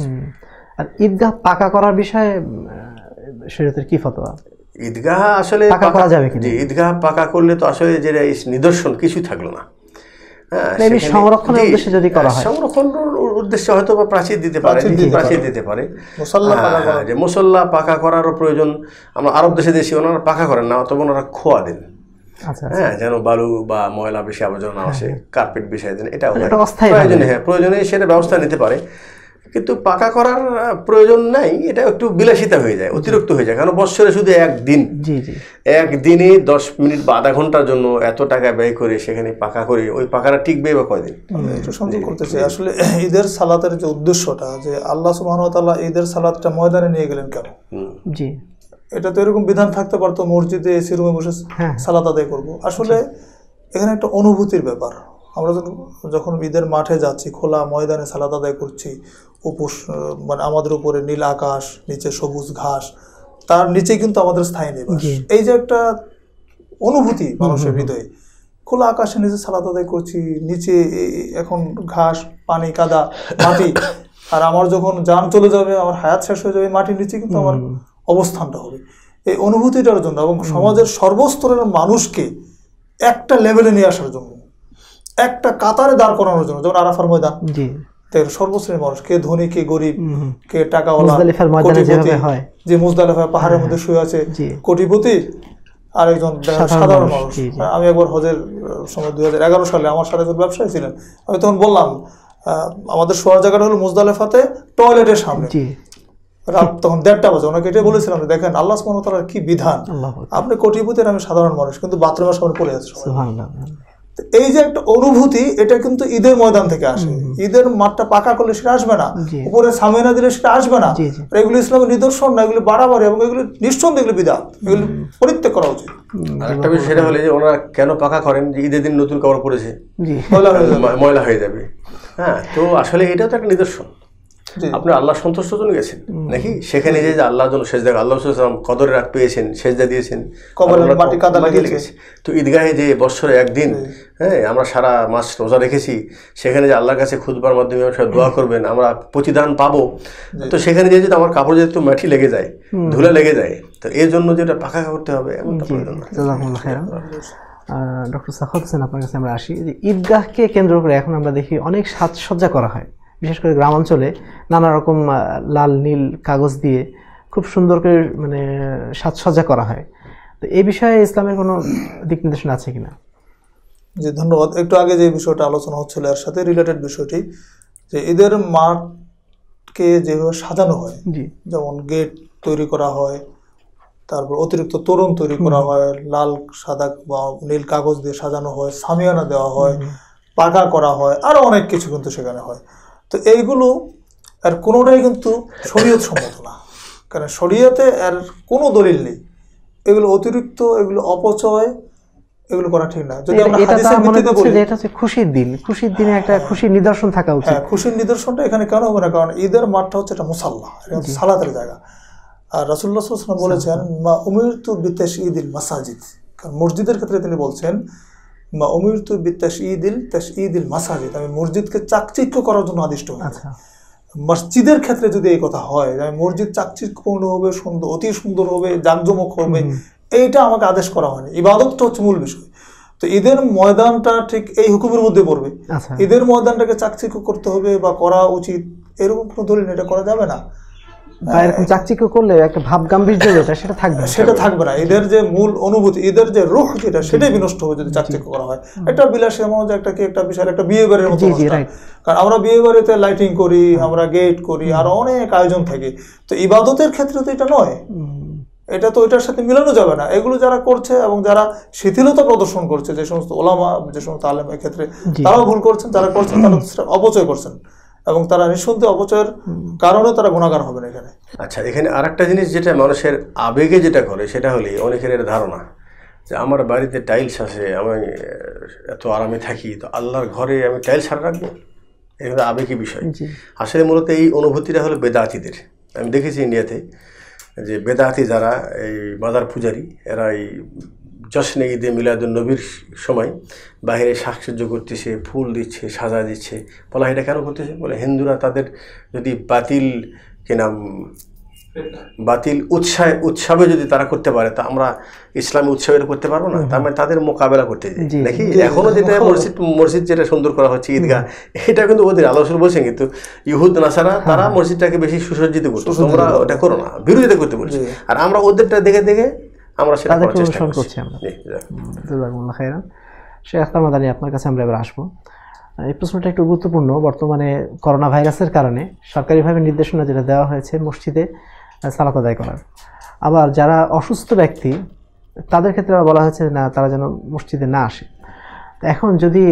আর ঈদগাহ পাকা করার বিষয়ে শরীয়তের কী ফতোয়া ঈদগাহ আসলে পাকা করা যাবে কি ঈদগাহ পাকা করলে তো আসলে যে নিদর্শন কিছুই থাকলো না হ্যাঁ, সংরক্ষণের উদ্দেশ্যে যদি করা হ্যাঁ, হয় সংরক্ষণের উদ্দেশ্যে হয়তো বা প্রাচীর দিতে পারে প্রাচীর দিতে পারে হ্যাঁ, যে মুসল্লা পাকা করারও প্রয়োজন আমরা আরব দেশে দেশি ওনারা পাকা করেন না তবে ওনারা খোয়া দেন আচ্ছা, আচ্ছা। হ্যাঁ যেন বালু বা ময়লা বেশি আবর্জনা আসে কার্পেট বিষয় দেন এটা প্রয়োজনে হ্যাঁ প্রয়োজনে সেটা ব্যবস্থা নিতে পারে কিন্তু পাকা করার প্রয়োজন নাই এটা একটু বিলাসিতা হয়ে যায় অতিরিক্ত হয়ে যায় কারণ বৎসরে শুধু একদিন একদিনে দশ মিনিট বা আধা ঘন্টার জন্য এত টাকা ব্যয় করে সেখানে পাকা করে ওই পাকাটা টিকবে বা কয়দিন একটু সংযোগ করতে চাই আসলে ঈদের সালাতের যে উদ্দেশ্যটা যে আল্লাহ সুবাহতাল্লাহ ঈদের সালাদটা ময়দানে নিয়ে গেলেন কেন জি এটা তো এরকম বিধান থাকতে পারতো মসজিদে এসি রুমে বসে হ্যাঁ। সালাত আদায় করবো আসলে আচ্ছা। এখানে একটা অনুভূতির ব্যাপার আমরা যখন ঈদের মাঠে যাচ্ছি খোলা ময়দানে সালাদ আদায় করছি উপোস মানে আমাদের উপরে নীল আকাশ নিচে সবুজ ঘাস তার নিচে কিন্তু আমাদের স্থায়ী নেই এই যে একটা অনুভূতি মানুষের হৃদয়ে খোলা আকাশে নিচে সালাদ আদায় করছি নিচে এখন ঘাস পানি কাদা মাটি আর আমার যখন যান চলে যাবে আমার হায়াত শেষ হয়ে যাবে মাটির নিচে কিন্তু আমার অবস্থানটা হবে এই অনুভূতিটার জন্য এবং সমাজের সর্বস্তরের মানুষকে একটা লেভেলে নিয়ে আসার জন্য একটা কাতারে দাঁড় করানোর জন্য যেমন আরাফার ময়দান মানুষ কে ধনী কে গরিব কে টাকাওয়ালা যে পাহাড়ের মধ্যে শুয়ে আছে কোটিপতি আরেকজন সাধারণ মানুষ আমি একবার হজের সময় দুই সালে আমার সাথে একজন ব্যবসায়ী ছিলেন আমি তখন বললাম আমাদের শোয়ার জায়গাটা হলো মুজদালেফাতে টয়লেটের সামনে রাত তখন দেড়টা বাজে ওনাকে এটা বলেছিলাম দেখেন আল্লাহ সুমন তালার কি বিধান আপনি কোটিপতির আমি সাধারণ মানুষ কিন্তু বাথরুমের সামনে পড়ে যাচ্ছে এই যে একটা অনুভূতি এটা কিন্তু ঈদের ময়দান থেকে আসে ঈদের মাঠটা পাকা করলে সেটা আসবে না উপরে সামিনা দিলে সেটা আসবে না এগুলো ইসলামের নিদর্শন না এগুলো বাড়াবাড়ি এবং এগুলো নিঃসন্দেহ এগুলো বিদা এগুলো পরিত্যাগ করা উচিত একটা বিষয় সেটা হলে যে ওনারা কেন পাকা করেন যে ঈদের দিন নতুন কাপড় পরেছে ময়লা হয়ে যাবে হ্যাঁ তো আসলে এটাও তো একটা নিদর্শন আপনি আল্লাহ সন্তুষ্ট জন্য গেছেন নাকি সেখানে যে আল্লাহ জন্য সেজদা আল্লাহ সাল্লাম কদর রাগ পেয়েছেন সেজদা দিয়েছেন তো ঈদগাহে যে বছরে একদিন হ্যাঁ আমরা সারা মাস রোজা রেখেছি সেখানে যে আল্লাহর কাছে খুদবার মাধ্যমে সবাই দোয়া করবেন আমরা প্রতিদান পাবো তো সেখানে যে যদি আমার কাপড় যেহেতু মাটি লেগে যায় ধুলে লেগে যায় তো এর জন্য যেটা পাখা করতে হবে ডক্টর সাখাত হোসেন আপনার কাছে আমরা আসি যে ঈদগাহকে কেন্দ্র করে এখন আমরা দেখি অনেক সাজসজ্জা করা হয় বিশেষ করে গ্রামাঞ্চলে নানা রকম লাল নীল কাগজ দিয়ে খুব সুন্দর করে মানে সাজসজ্জা করা হয় তো এই বিষয়ে ইসলামের কোনো দিক নির্দেশনা আছে কিনা জি ধন্যবাদ একটু আগে যে বিষয়টা আলোচনা হচ্ছিল এর সাথে রিলেটেড বিষয়টি যে এদের মাঠকে যেভাবে সাজানো হয় যেমন গেট তৈরি করা হয় তারপর অতিরিক্ত তরুণ তৈরি করা হয় লাল সাদা বা নীল কাগজ দিয়ে সাজানো হয় সামিয়ানা দেওয়া হয় পাকা করা হয় আরও অনেক কিছু কিন্তু সেখানে হয় তো এইগুলো আর কোনোটাই কিন্তু শরীয়ত সম্মত না কারণ শরীয়তে আর কোনো দলিল নেই এগুলো অতিরিক্ত এগুলো অপচয় এগুলো করা ঠিক না যদি এটা মানে খুশির দিন খুশির দিনে একটা হ্যাঁ। খুশির নিদর্শন থাকা উচিত হ্যাঁ খুশির নিদর্শনটা এখানে কেন হবে না কারণ ঈদের মাঠটা হচ্ছে একটা মুসাল্লা সালাতের জায়গা আর রাসুল্লাহ বলেছেন মা উমির তু বিতেশ ঈদ মাসাজিদ কারণ মসজিদের ক্ষেত্রে তিনি বলছেন বা অমিরতু বিত্তাস ঈদিল তাস ঈদিল মাসাজিদ আমি মসজিদকে চাকচিক্য করার জন্য আদিষ্ট আচ্ছা মসজিদের ক্ষেত্রে যদি এই কথা হয় যে আমি মসজিদ চাকচিক্যপূর্ণ হবে সুন্দর অতি সুন্দর হবে জাঁকজমক হবে এইটা আমাকে আদেশ করা হয়নি ইবাদতটা হচ্ছে মূল বিষয় তো ঈদের ময়দানটা ঠিক এই হুকুমের মধ্যে পড়বে আচ্ছা। ঈদের ময়দানটাকে চাকচিক্য করতে হবে বা করা উচিত এরকম কোনো দলিল এটা করা যাবে না বা এরকম চাকচিক্য করলে একটা ভাব গাম্ভীর্য যেটা সেটা থাকবে সেটা থাকবে না এদের যে মূল অনুভূতি এদের যে যেটা সেটাই বিনষ্ট হবে যদি চাকচিক্য করা হয় বিলাসী একটা কি একটা বিশাল একটা বিহেভিয়ারের মতো কারণ আমরা বিহেভিয়ারেতে লাইটিং করি আমরা গেট করি আর অনেক আয়োজন থাকে তো ইবাদতের ক্ষেত্রে তো এটা নয় এটা তো এটার সাথে মিলানো যাবে না এগুলো যারা করছে এবং যারা শিথিলতা প্রদর্শন করছে যে সমস্ত ওলামা যে সমস্ত আলেম ক্ষেত্রে তারাও ভুল করছেন যারা করছেন তারা অপচয় করছেন এবং তারা নিঃসন্দে অপচয়ের কারণে তারা গুণাগার হবেন এখানে আচ্ছা এখানে আর একটা জিনিস যেটা মানুষের আবেগে যেটা করে সেটা হলে অনেকের এর ধারণা যে আমার বাড়িতে টাইলস আছে আমি এত আরামে থাকি তো আল্লাহর ঘরে আমি টাইলস সারা রাখবো এটা আবেগই বিষয় আসলে মূলত এই অনুভূতিটা হলো বেদাতিদের আমি দেখেছি ইন্ডিয়াতে যে বেদাতি যারা এই মাদার পূজারী এরা এই জশ্নে ঈদে মিলাদুল নবীর সময় বাহিরে সাজসজ্জ করতেছে ফুল দিচ্ছে সাজা দিচ্ছে বলা এটা কেন করতেছে বলে হিন্দুরা তাদের যদি বাতিল কে নাম বাতিল উৎসাহে উৎসবে যদি তারা করতে পারে তা আমরা ইসলামী উৎসবের করতে পারবো না তার মানে তাদের মোকাবেলা করতে যাই নাকি এখনো যেটা মসজিদ মসজিদ যেটা সুন্দর করা হচ্ছে ঈদগাহ এটা কিন্তু ওদের আলোচনা বলছেন কিন্তু ইহুদ নাসারা হ্যাঁ। তারা মসজিদটাকে বেশি সুসজ্জিত করছে তোমরা ওটা করো না বিরোধিতা করতে বলছে আর আমরা ওদেরটা দেখে দেখে আমরা সেটা করার চেষ্টা করছি আমরা শেখ আখতার মাদানি আপনার কাছে আমরা এবার আসবো এই প্রশ্নটা একটু গুরুত্বপূর্ণ বর্তমানে করোনা ভাইরাসের কারণে সরকারিভাবে নির্দেশনা যেটা দেওয়া হয়েছে মসজিদে সালাত আদায় করার আবার যারা অসুস্থ ব্যক্তি তাদের ক্ষেত্রে বলা হয়েছে না তারা যেন মসজিদে না আসে এখন যদি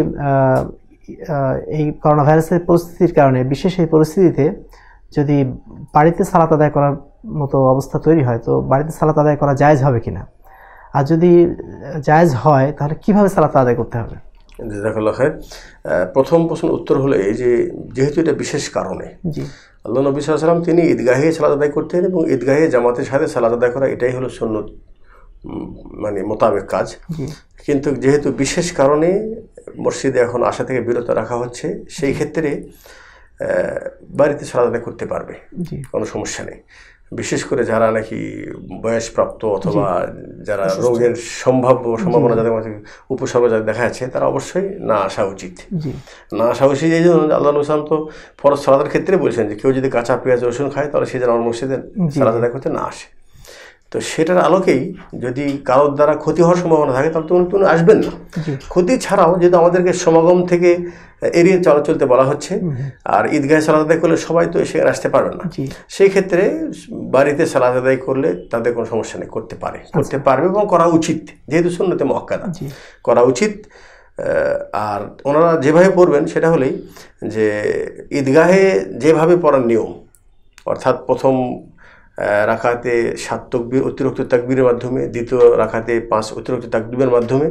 এই করোনা ভাইরাসের পরিস্থিতির কারণে বিশেষ এই পরিস্থিতিতে যদি বাড়িতে সালাত আদায় করার মতো অবস্থা তৈরি হয় তো বাড়িতে সালাত আদায় করা জায়জ হবে কি না আর যদি জায়জ হয় তাহলে কিভাবে সালাত আদায় করতে হবে জাজাকাল্লাহ খায় প্রথম প্রশ্ন উত্তর হলো এই যে যেহেতু এটা বিশেষ কারণে জি আল্লাহ নবী সাল্লাম তিনি ঈদগাহে সালাদ আদায় করতেন এবং ঈদগাহে জামাতের সাথে সালাদ আদায় করা এটাই হলো সৈন্য মানে মোতাবেক কাজ কিন্তু যেহেতু বিশেষ কারণে মসজিদে এখন আশা থেকে বিরত রাখা হচ্ছে সেই ক্ষেত্রে বাড়িতে সালাদ আদায় করতে পারবে কোনো সমস্যা নেই বিশেষ করে যারা নাকি বয়সপ্রাপ্ত অথবা যারা রোগের সম্ভাব্য সম্ভাবনা যাদের মধ্যে উপসর্গ যাদের দেখা যাচ্ছে তারা অবশ্যই না আসা উচিত না আসা উচিত এই জন্য আল্লাহ ইসলাম তো ফরজ সালাদের ক্ষেত্রে বলছেন যে কেউ যদি কাঁচা পেঁয়াজ রসুন খায় তাহলে সে যেন আমার মসজিদে সালাদ করতে না আসে তো সেটার আলোকেই যদি কারোর দ্বারা ক্ষতি হওয়ার সম্ভাবনা থাকে তাহলে তখন তুমি আসবেন না ক্ষতি ছাড়াও যেহেতু আমাদেরকে সমাগম থেকে এড়িয়ে চলা চলতে বলা হচ্ছে আর ঈদগাহে সালাদ আদায় করলে সবাই তো সেখানে আসতে পারবে না সেই ক্ষেত্রে বাড়িতে সালাদ আদায় করলে তাদের কোনো সমস্যা নেই করতে পারে আচ্ছা। করতে পারবে এবং করা উচিত যেহেতু শূন্যতে মক্কাদা করা উচিত আর ওনারা যেভাবে পড়বেন সেটা হলেই যে ঈদগাহে যেভাবে পড়ার নিয়ম অর্থাৎ প্রথম রাখাতে সাত তকবির অতিরিক্ত তাকবিরের মাধ্যমে দ্বিতীয় রাখাতে পাঁচ অতিরিক্ত তাকবিরের মাধ্যমে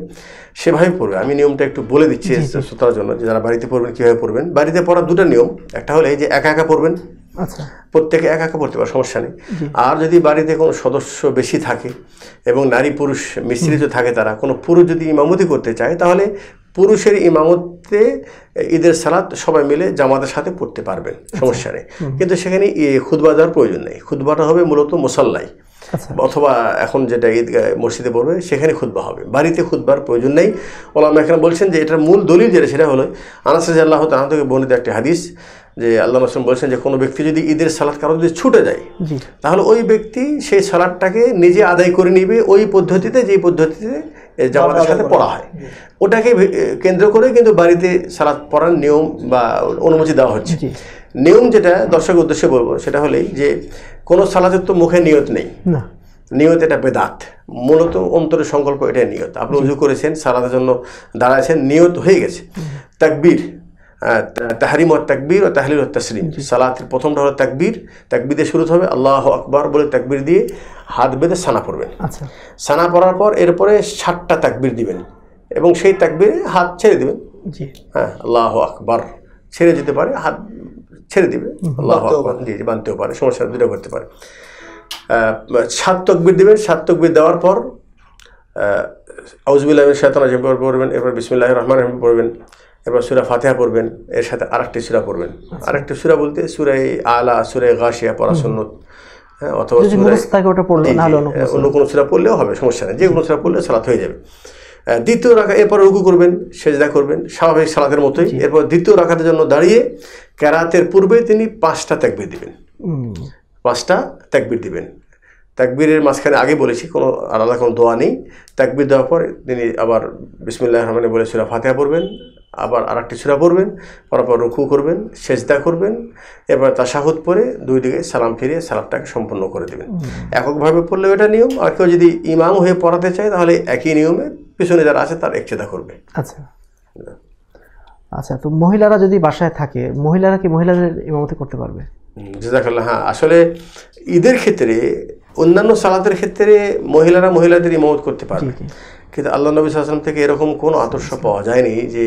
সেভাবে পড়বে আমি নিয়মটা একটু বলে দিচ্ছি শ্রোতার জন্য যে যারা বাড়িতে পড়বেন কীভাবে পড়বেন বাড়িতে পড়ার দুটো নিয়ম একটা হলে যে একা একা পড়বেন আচ্ছা। প্রত্যেকে একা একা পড়তে পারে সমস্যা নেই আর যদি বাড়িতে কোনো সদস্য বেশি থাকে এবং নারী পুরুষ মিশ্রিত থাকে তারা কোনো পুরুষ যদি ইমামতি করতে চায় তাহলে পুরুষের ইমামতে ঈদের সালাত সবাই মিলে জামাতের সাথে পড়তে পারবেন আচ্ছা। সমস্যা নেই কিন্তু সেখানে খুদবা দেওয়ার প্রয়োজন নেই খুদবাটা হবে মূলত মোসাল্লাই অথবা এখন যেটা ঈদগায় মসজিদে পড়বে সেখানে খুদবা হবে বাড়িতে খুদ্বার প্রয়োজন নেই ওলামা এখানে বলছেন যে এটার মূল দলিল যেটা সেটা হলো আনাসাজ আল্লাহ তাহা থেকে বর্ণিত একটি হাদিস যে আল্লাহ মাসুম বলছেন যে কোনো ব্যক্তি যদি ঈদের সালাদ কারো যদি ছুটে যায় তাহলে ওই ব্যক্তি সেই সালাদটাকে নিজে আদায় করে নিবে ওই পদ্ধতিতে যেই পদ্ধতিতে জামাতের সাথে পড়া হয় ওটাকে কেন্দ্র করে কিন্তু বাড়িতে সালাদ পড়ার নিয়ম বা অনুমতি দেওয়া হচ্ছে নিয়ম যেটা দর্শকের উদ্দেশ্যে বলবো সেটা হলেই যে কোনো সালাতের তো মুখে নিয়ত নেই নিয়ত এটা বেদাত মূলত অন্তরের সংকল্প এটাই নিয়ত আপনি উজু করেছেন সালাদের জন্য দাঁড়াইছেন নিয়ত হয়ে গেছে তাকবীর তাহারিম ও তাকবীর ও তাহলিল ও তাসলিম সালাতের প্রথমটা হলো তাকবীর তাকবিদে শুরু হবে আল্লাহ আকবর বলে তাকবীর দিয়ে হাত বেঁধে সানা পড়বেন আচ্ছা। সানা পড়ার পর এরপরে ষাটটা তাকবীর দিবেন এবং সেই তাকবীরে হাত ছেড়ে দেবেন হ্যাঁ আল্লাহ আকবর ছেড়ে যেতে পারে হাত ছেড়ে দিবে বানতেও পারে সমস্যা দূরে করতে পারে সাত তকবির দেবেন সাত তকবির দেওয়ার পর আউজবিল্লাহ শাহতান আজিম পড়বেন এরপর বিসমুল্লাহ রহমান রহিম পড়বেন এরপর সুরা ফাতেহা পড়বেন এর সাথে আরেকটি সুরা পড়বেন আচ্ছা। আরেকটি সুরা বলতে সুরাই আলা সুরাই গাশিয়া পড়াশুন হ্যাঁ অথবা অন্য কোনো সুরা পড়লেও হবে সমস্যা নেই যে কোনো সুরা পড়লে সালাত হয়ে যাবে দ্বিতীয় রাখা এরপর রুকু করবেন সেজদা করবেন স্বাভাবিক সালাতের মতোই এরপর দ্বিতীয় রাখার জন্য দাঁড়িয়ে ক্যারাতের পূর্বে তিনি পাঁচটা ত্যাগবির দিবেন পাঁচটা ত্যাগবির দিবেন তাকবীরের মাঝখানে আগে বলেছি কোনো আলাদা কোনো দোয়া নেই ত্যাগবির দেওয়ার পর তিনি আবার বিসমুল্লাহ রহমানে বলেছিল ফাতেহা পড়বেন আবার আর একটি সুরা পড়বেন পরপর রুখু করবেন সেজদা করবেন এবার তাসাহুদ পরে দুই দিকে সালাম ফিরিয়ে সালাদটাকে সম্পূর্ণ করে দেবেন এককভাবে পড়লেও এটা নিয়ম আর কেউ যদি ইমাম হয়ে পড়াতে চায় তাহলে একই নিয়মে পিছনে যারা আছে তার একচেতা করবে আচ্ছা আচ্ছা তো মহিলারা যদি বাসায় থাকে মহিলারা কি মহিলাদের ইমামতি করতে পারবে জাজাকাল্লাহ হ্যাঁ আসলে ঈদের ক্ষেত্রে অন্যান্য সালাতের ক্ষেত্রে মহিলারা মহিলাদের ইমামত করতে পারবে কিন্তু আল্লাহ নবী সাল্লাম থেকে এরকম কোনো আদর্শ পাওয়া যায়নি যে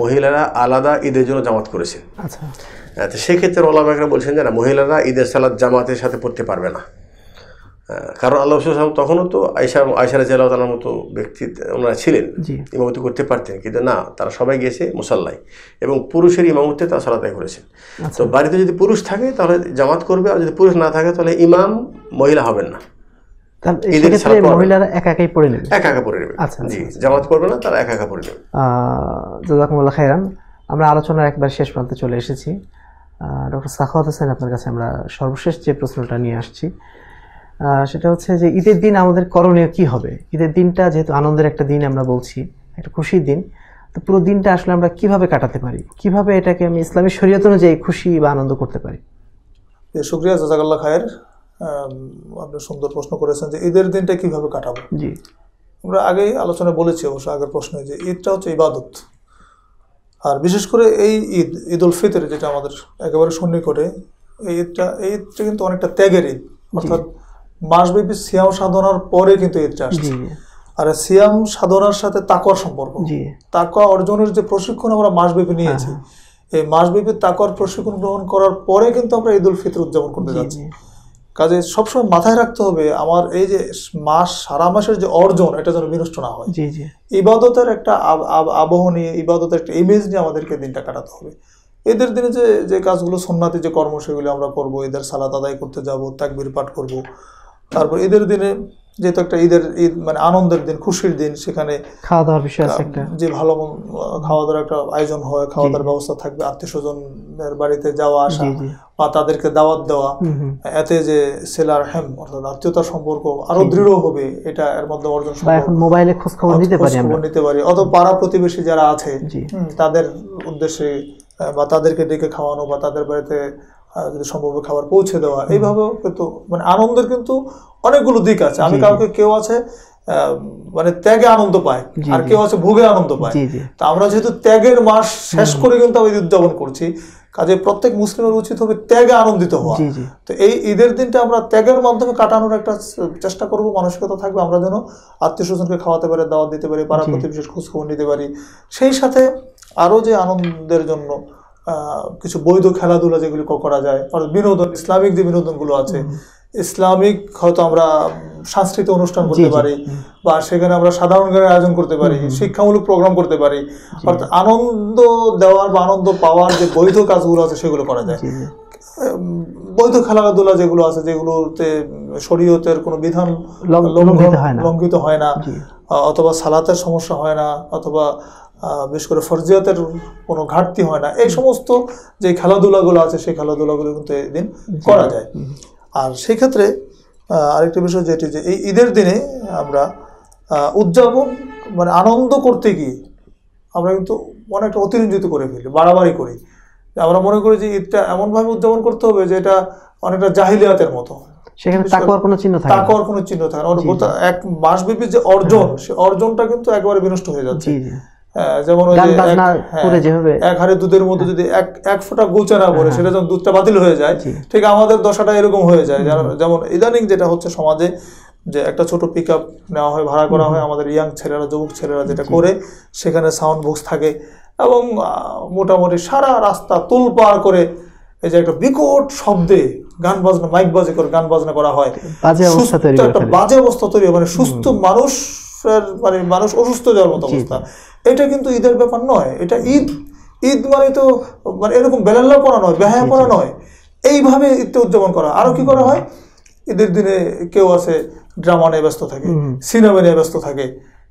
মহিলারা আলাদা ঈদের জন্য জামাত করেছেন আচ্ছা সেক্ষেত্রে আল্লাহ একরা বলছেন যে না মহিলারা ঈদের সালাদ জামাতের সাথে পড়তে পারবে না কারণ আল্লাহ রসুলাম তখনও তো আয়সা আয়সারা জেলা তার মতো ব্যক্তি ওনারা ছিলেন ইমামতি করতে পারতেন কিন্তু না তারা সবাই গিয়েছে মুসাল্লাই এবং পুরুষের ইমামতে তারা সালাতাই করেছেন আচ্ছা। তো বাড়িতে যদি পুরুষ থাকে তাহলে জামাত করবে আর যদি পুরুষ না থাকে তাহলে ইমাম মহিলা হবেন না মহিলারা আচ্ছা, আচ্ছা, আচ্ছা। আমরা আলোচনার একবার শেষ প্রান্তে চলে এসেছি ডক্টর সাখাওয়াত হোসেন আপনার কাছে আমরা সর্বশেষ যে প্রশ্নটা নিয়ে আসছি সেটা হচ্ছে যে ঈদের দিন আমাদের করণীয় কি হবে ঈদের দিনটা যেহেতু আনন্দের একটা দিন আমরা বলছি একটা খুশির দিন তো পুরো দিনটা আসলে আমরা কিভাবে কাটাতে পারি কিভাবে এটাকে আমি ইসলামী শরীয়ত অনুযায়ী খুশি বা আনন্দ করতে পারি শুক্রিয়া জাজাকাল্লাহ খায়ের আপনি সুন্দর প্রশ্ন করেছেন যে ঈদের দিনটা কিভাবে কাটাবো জি আমরা আগেই আলোচনা বলেছি অবশ্য আগের প্রশ্নে যে ঈদটা হচ্ছে ইবাদত আর বিশেষ করে এই ঈদ ঈদ উল ফিতর যেটা আমাদের একেবারে সন্নিকটে এই ঈদটা এই ঈদটা কিন্তু অনেকটা ত্যাগের ঈদ অর্থাৎ মাসব্যাপী সিয়াম সাধনার পরে কিন্তু ঈদটা আসছে আর সিয়াম সাধনার সাথে তাকওয়ার সম্পর্ক তাকওয়া অর্জনের যে প্রশিক্ষণ আমরা মাসব্যাপী নিয়েছি হ্যাঁ, হ্যাঁ। এই মাসব্যাপী তাকওয়ার প্রশিক্ষণ গ্রহণ করার পরে কিন্তু আমরা ঈদ উল ফিতর উদযাপন করতে যাচ্ছি কাজে সবসময় মাথায় রাখতে হবে আমার এই যে মাস সারা মাসের যে অর্জন এটা যেন বিনষ্ট না হয় জি জি ইবাদতের একটা আবহ নিয়ে ইবাদতের একটা ইমেজ নিয়ে আমাদেরকে দিনটা কাটাতে হবে এদের দিনে যে যে কাজগুলো সন্ন্যাতি যে কর্ম সেগুলো আমরা করবো এদের সালাত আদায় করতে যাব তাকবির পাঠ করব তারপর এদের দিনে যেহেতু একটা ঈদের ঈদ মানে আনন্দের দিন খুশির দিন সেখানে খাওয়া দাওয়ার বিষয় আছে একটা যে ভালো খাওয়া দাওয়ার একটা আয়োজন হয় খাওয়া দাওয়ার ব্যবস্থা থাকবে আত্মীয় স্বজনের বাড়িতে যাওয়া আসা বা তাদেরকে দাওয়াত দেওয়া এতে যে সেলার হ্যাম অর্থাৎ আত্মীয়তার সম্পর্ক আরো দৃঢ় হবে এটা এর মধ্যে অর্জন এখন মোবাইলে খোঁজ খবর নিতে পারি খবর নিতে পারি অত পাড়া প্রতিবেশী যারা আছে তাদের উদ্দেশ্যে বা তাদেরকে ডেকে খাওয়ানো বা তাদের বাড়িতে যদি সম্ভব খাবার পৌঁছে দেওয়া এইভাবেও কিন্তু মানে আনন্দের কিন্তু অনেকগুলো দিক আছে আমি কাউকে কেউ আছে মানে ত্যাগে আনন্দ পায় আর কেউ আছে ভোগে আনন্দ পায় তা আমরা যেহেতু ত্যাগের মাস শেষ করে কিন্তু আমি উদযাপন করছি কাজে প্রত্যেক মুসলিমের উচিত হবে ত্যাগে আনন্দিত হওয়া তো এই ঈদের দিনটা আমরা ত্যাগের মাধ্যমে কাটানোর একটা চেষ্টা করব মানসিকতা থাকবে আমরা যেন আত্মীয় স্বজনকে খাওয়াতে পারি দাওয়াত দিতে পারি পাড়া প্রতিবেশীর খোঁজখবর নিতে পারি সেই সাথে আরও যে আনন্দের জন্য কিছু বৈধ খেলাধুলা যেগুলি করা যায় অর্থাৎ বিনোদন ইসলামিক যে বিনোদনগুলো আছে ইসলামিক হয়তো আমরা সাংস্কৃতিক অনুষ্ঠান করতে পারি বা সেখানে আমরা সাধারণ জ্ঞানের আয়োজন করতে পারি শিক্ষামূলক প্রোগ্রাম করতে পারি অর্থাৎ আনন্দ দেওয়ার বা আনন্দ পাওয়ার যে বৈধ কাজগুলো আছে সেগুলো করা যায় বৈধ খেলাধুলা যেগুলো আছে যেগুলোতে শরীয়তের কোনো বিধান লঙ্ঘিত হয় না অথবা সালাতের সমস্যা হয় না অথবা বিশেষ করে ফরজিয়াতের কোনো ঘাটতি হয় না এই সমস্ত যে খেলাধুলাগুলো আছে সেই খেলাধুলাগুলো কিন্তু এই দিন করা যায় আর সেই ক্ষেত্রে আরেকটি বিষয় যেটি যে এই ঈদের দিনে আমরা উদযাপন মানে আনন্দ করতে গিয়ে আমরা কিন্তু অনেকটা অতিরঞ্জিত করে ফেলি বাড়াবাড়ি করি আমরা মনে করি যে ঈদটা এমনভাবে উদযাপন করতে হবে যে এটা অনেকটা জাহিলিয়াতের মতো সেখানে তাকওয়ার কোনো চিহ্ন থাকে তাকওয়ার কোনো চিহ্ন থাকে না এক মাসব্যাপী যে অর্জন সে অর্জনটা কিন্তু একেবারে বিনষ্ট হয়ে যাচ্ছে হ্যাঁ, যেমন হ্যাঁ, এক হাড়ি দুধের মধ্যে যদি এক এক ফোঁটা গুচারা হ্যাঁ, সেটা যখন দুধটা বাতিল হয়ে যায় ঠিক আমাদের দশাটা এরকম হয়ে যায় যেমন ইদানিং যেটা হচ্ছে সমাজে যে একটা ছোট পিক আপ নেওয়া হয় ভাড়া করা হয় আমাদের ইয়াং ছেলেরা যুবক ছেলেরা যেটা করে সেখানে সাউন্ড বক্স থাকে এবং মোটামুটি সারা রাস্তা তুল পার করে এই যে একটা বিকট শব্দে গান বাজনা মাইক বাজে করে গান বাজনা করা হয় একটা বাজে অবস্থা তৈরি মানে সুস্থ মানুষ মানুষের মানে মানুষ অসুস্থ যাওয়ার মতো অবস্থা এটা কিন্তু ঈদের ব্যাপার নয় এটা ঈদ ঈদ মানে তো মানে এরকম বেলাল্লা পড়া নয় বেহায়া পড়া নয় এইভাবে ঈদটা উদযাপন করা আরও কি করা হয় ঈদের দিনে কেউ আছে ড্রামা নিয়ে ব্যস্ত থাকে সিনেমা নিয়ে ব্যস্ত থাকে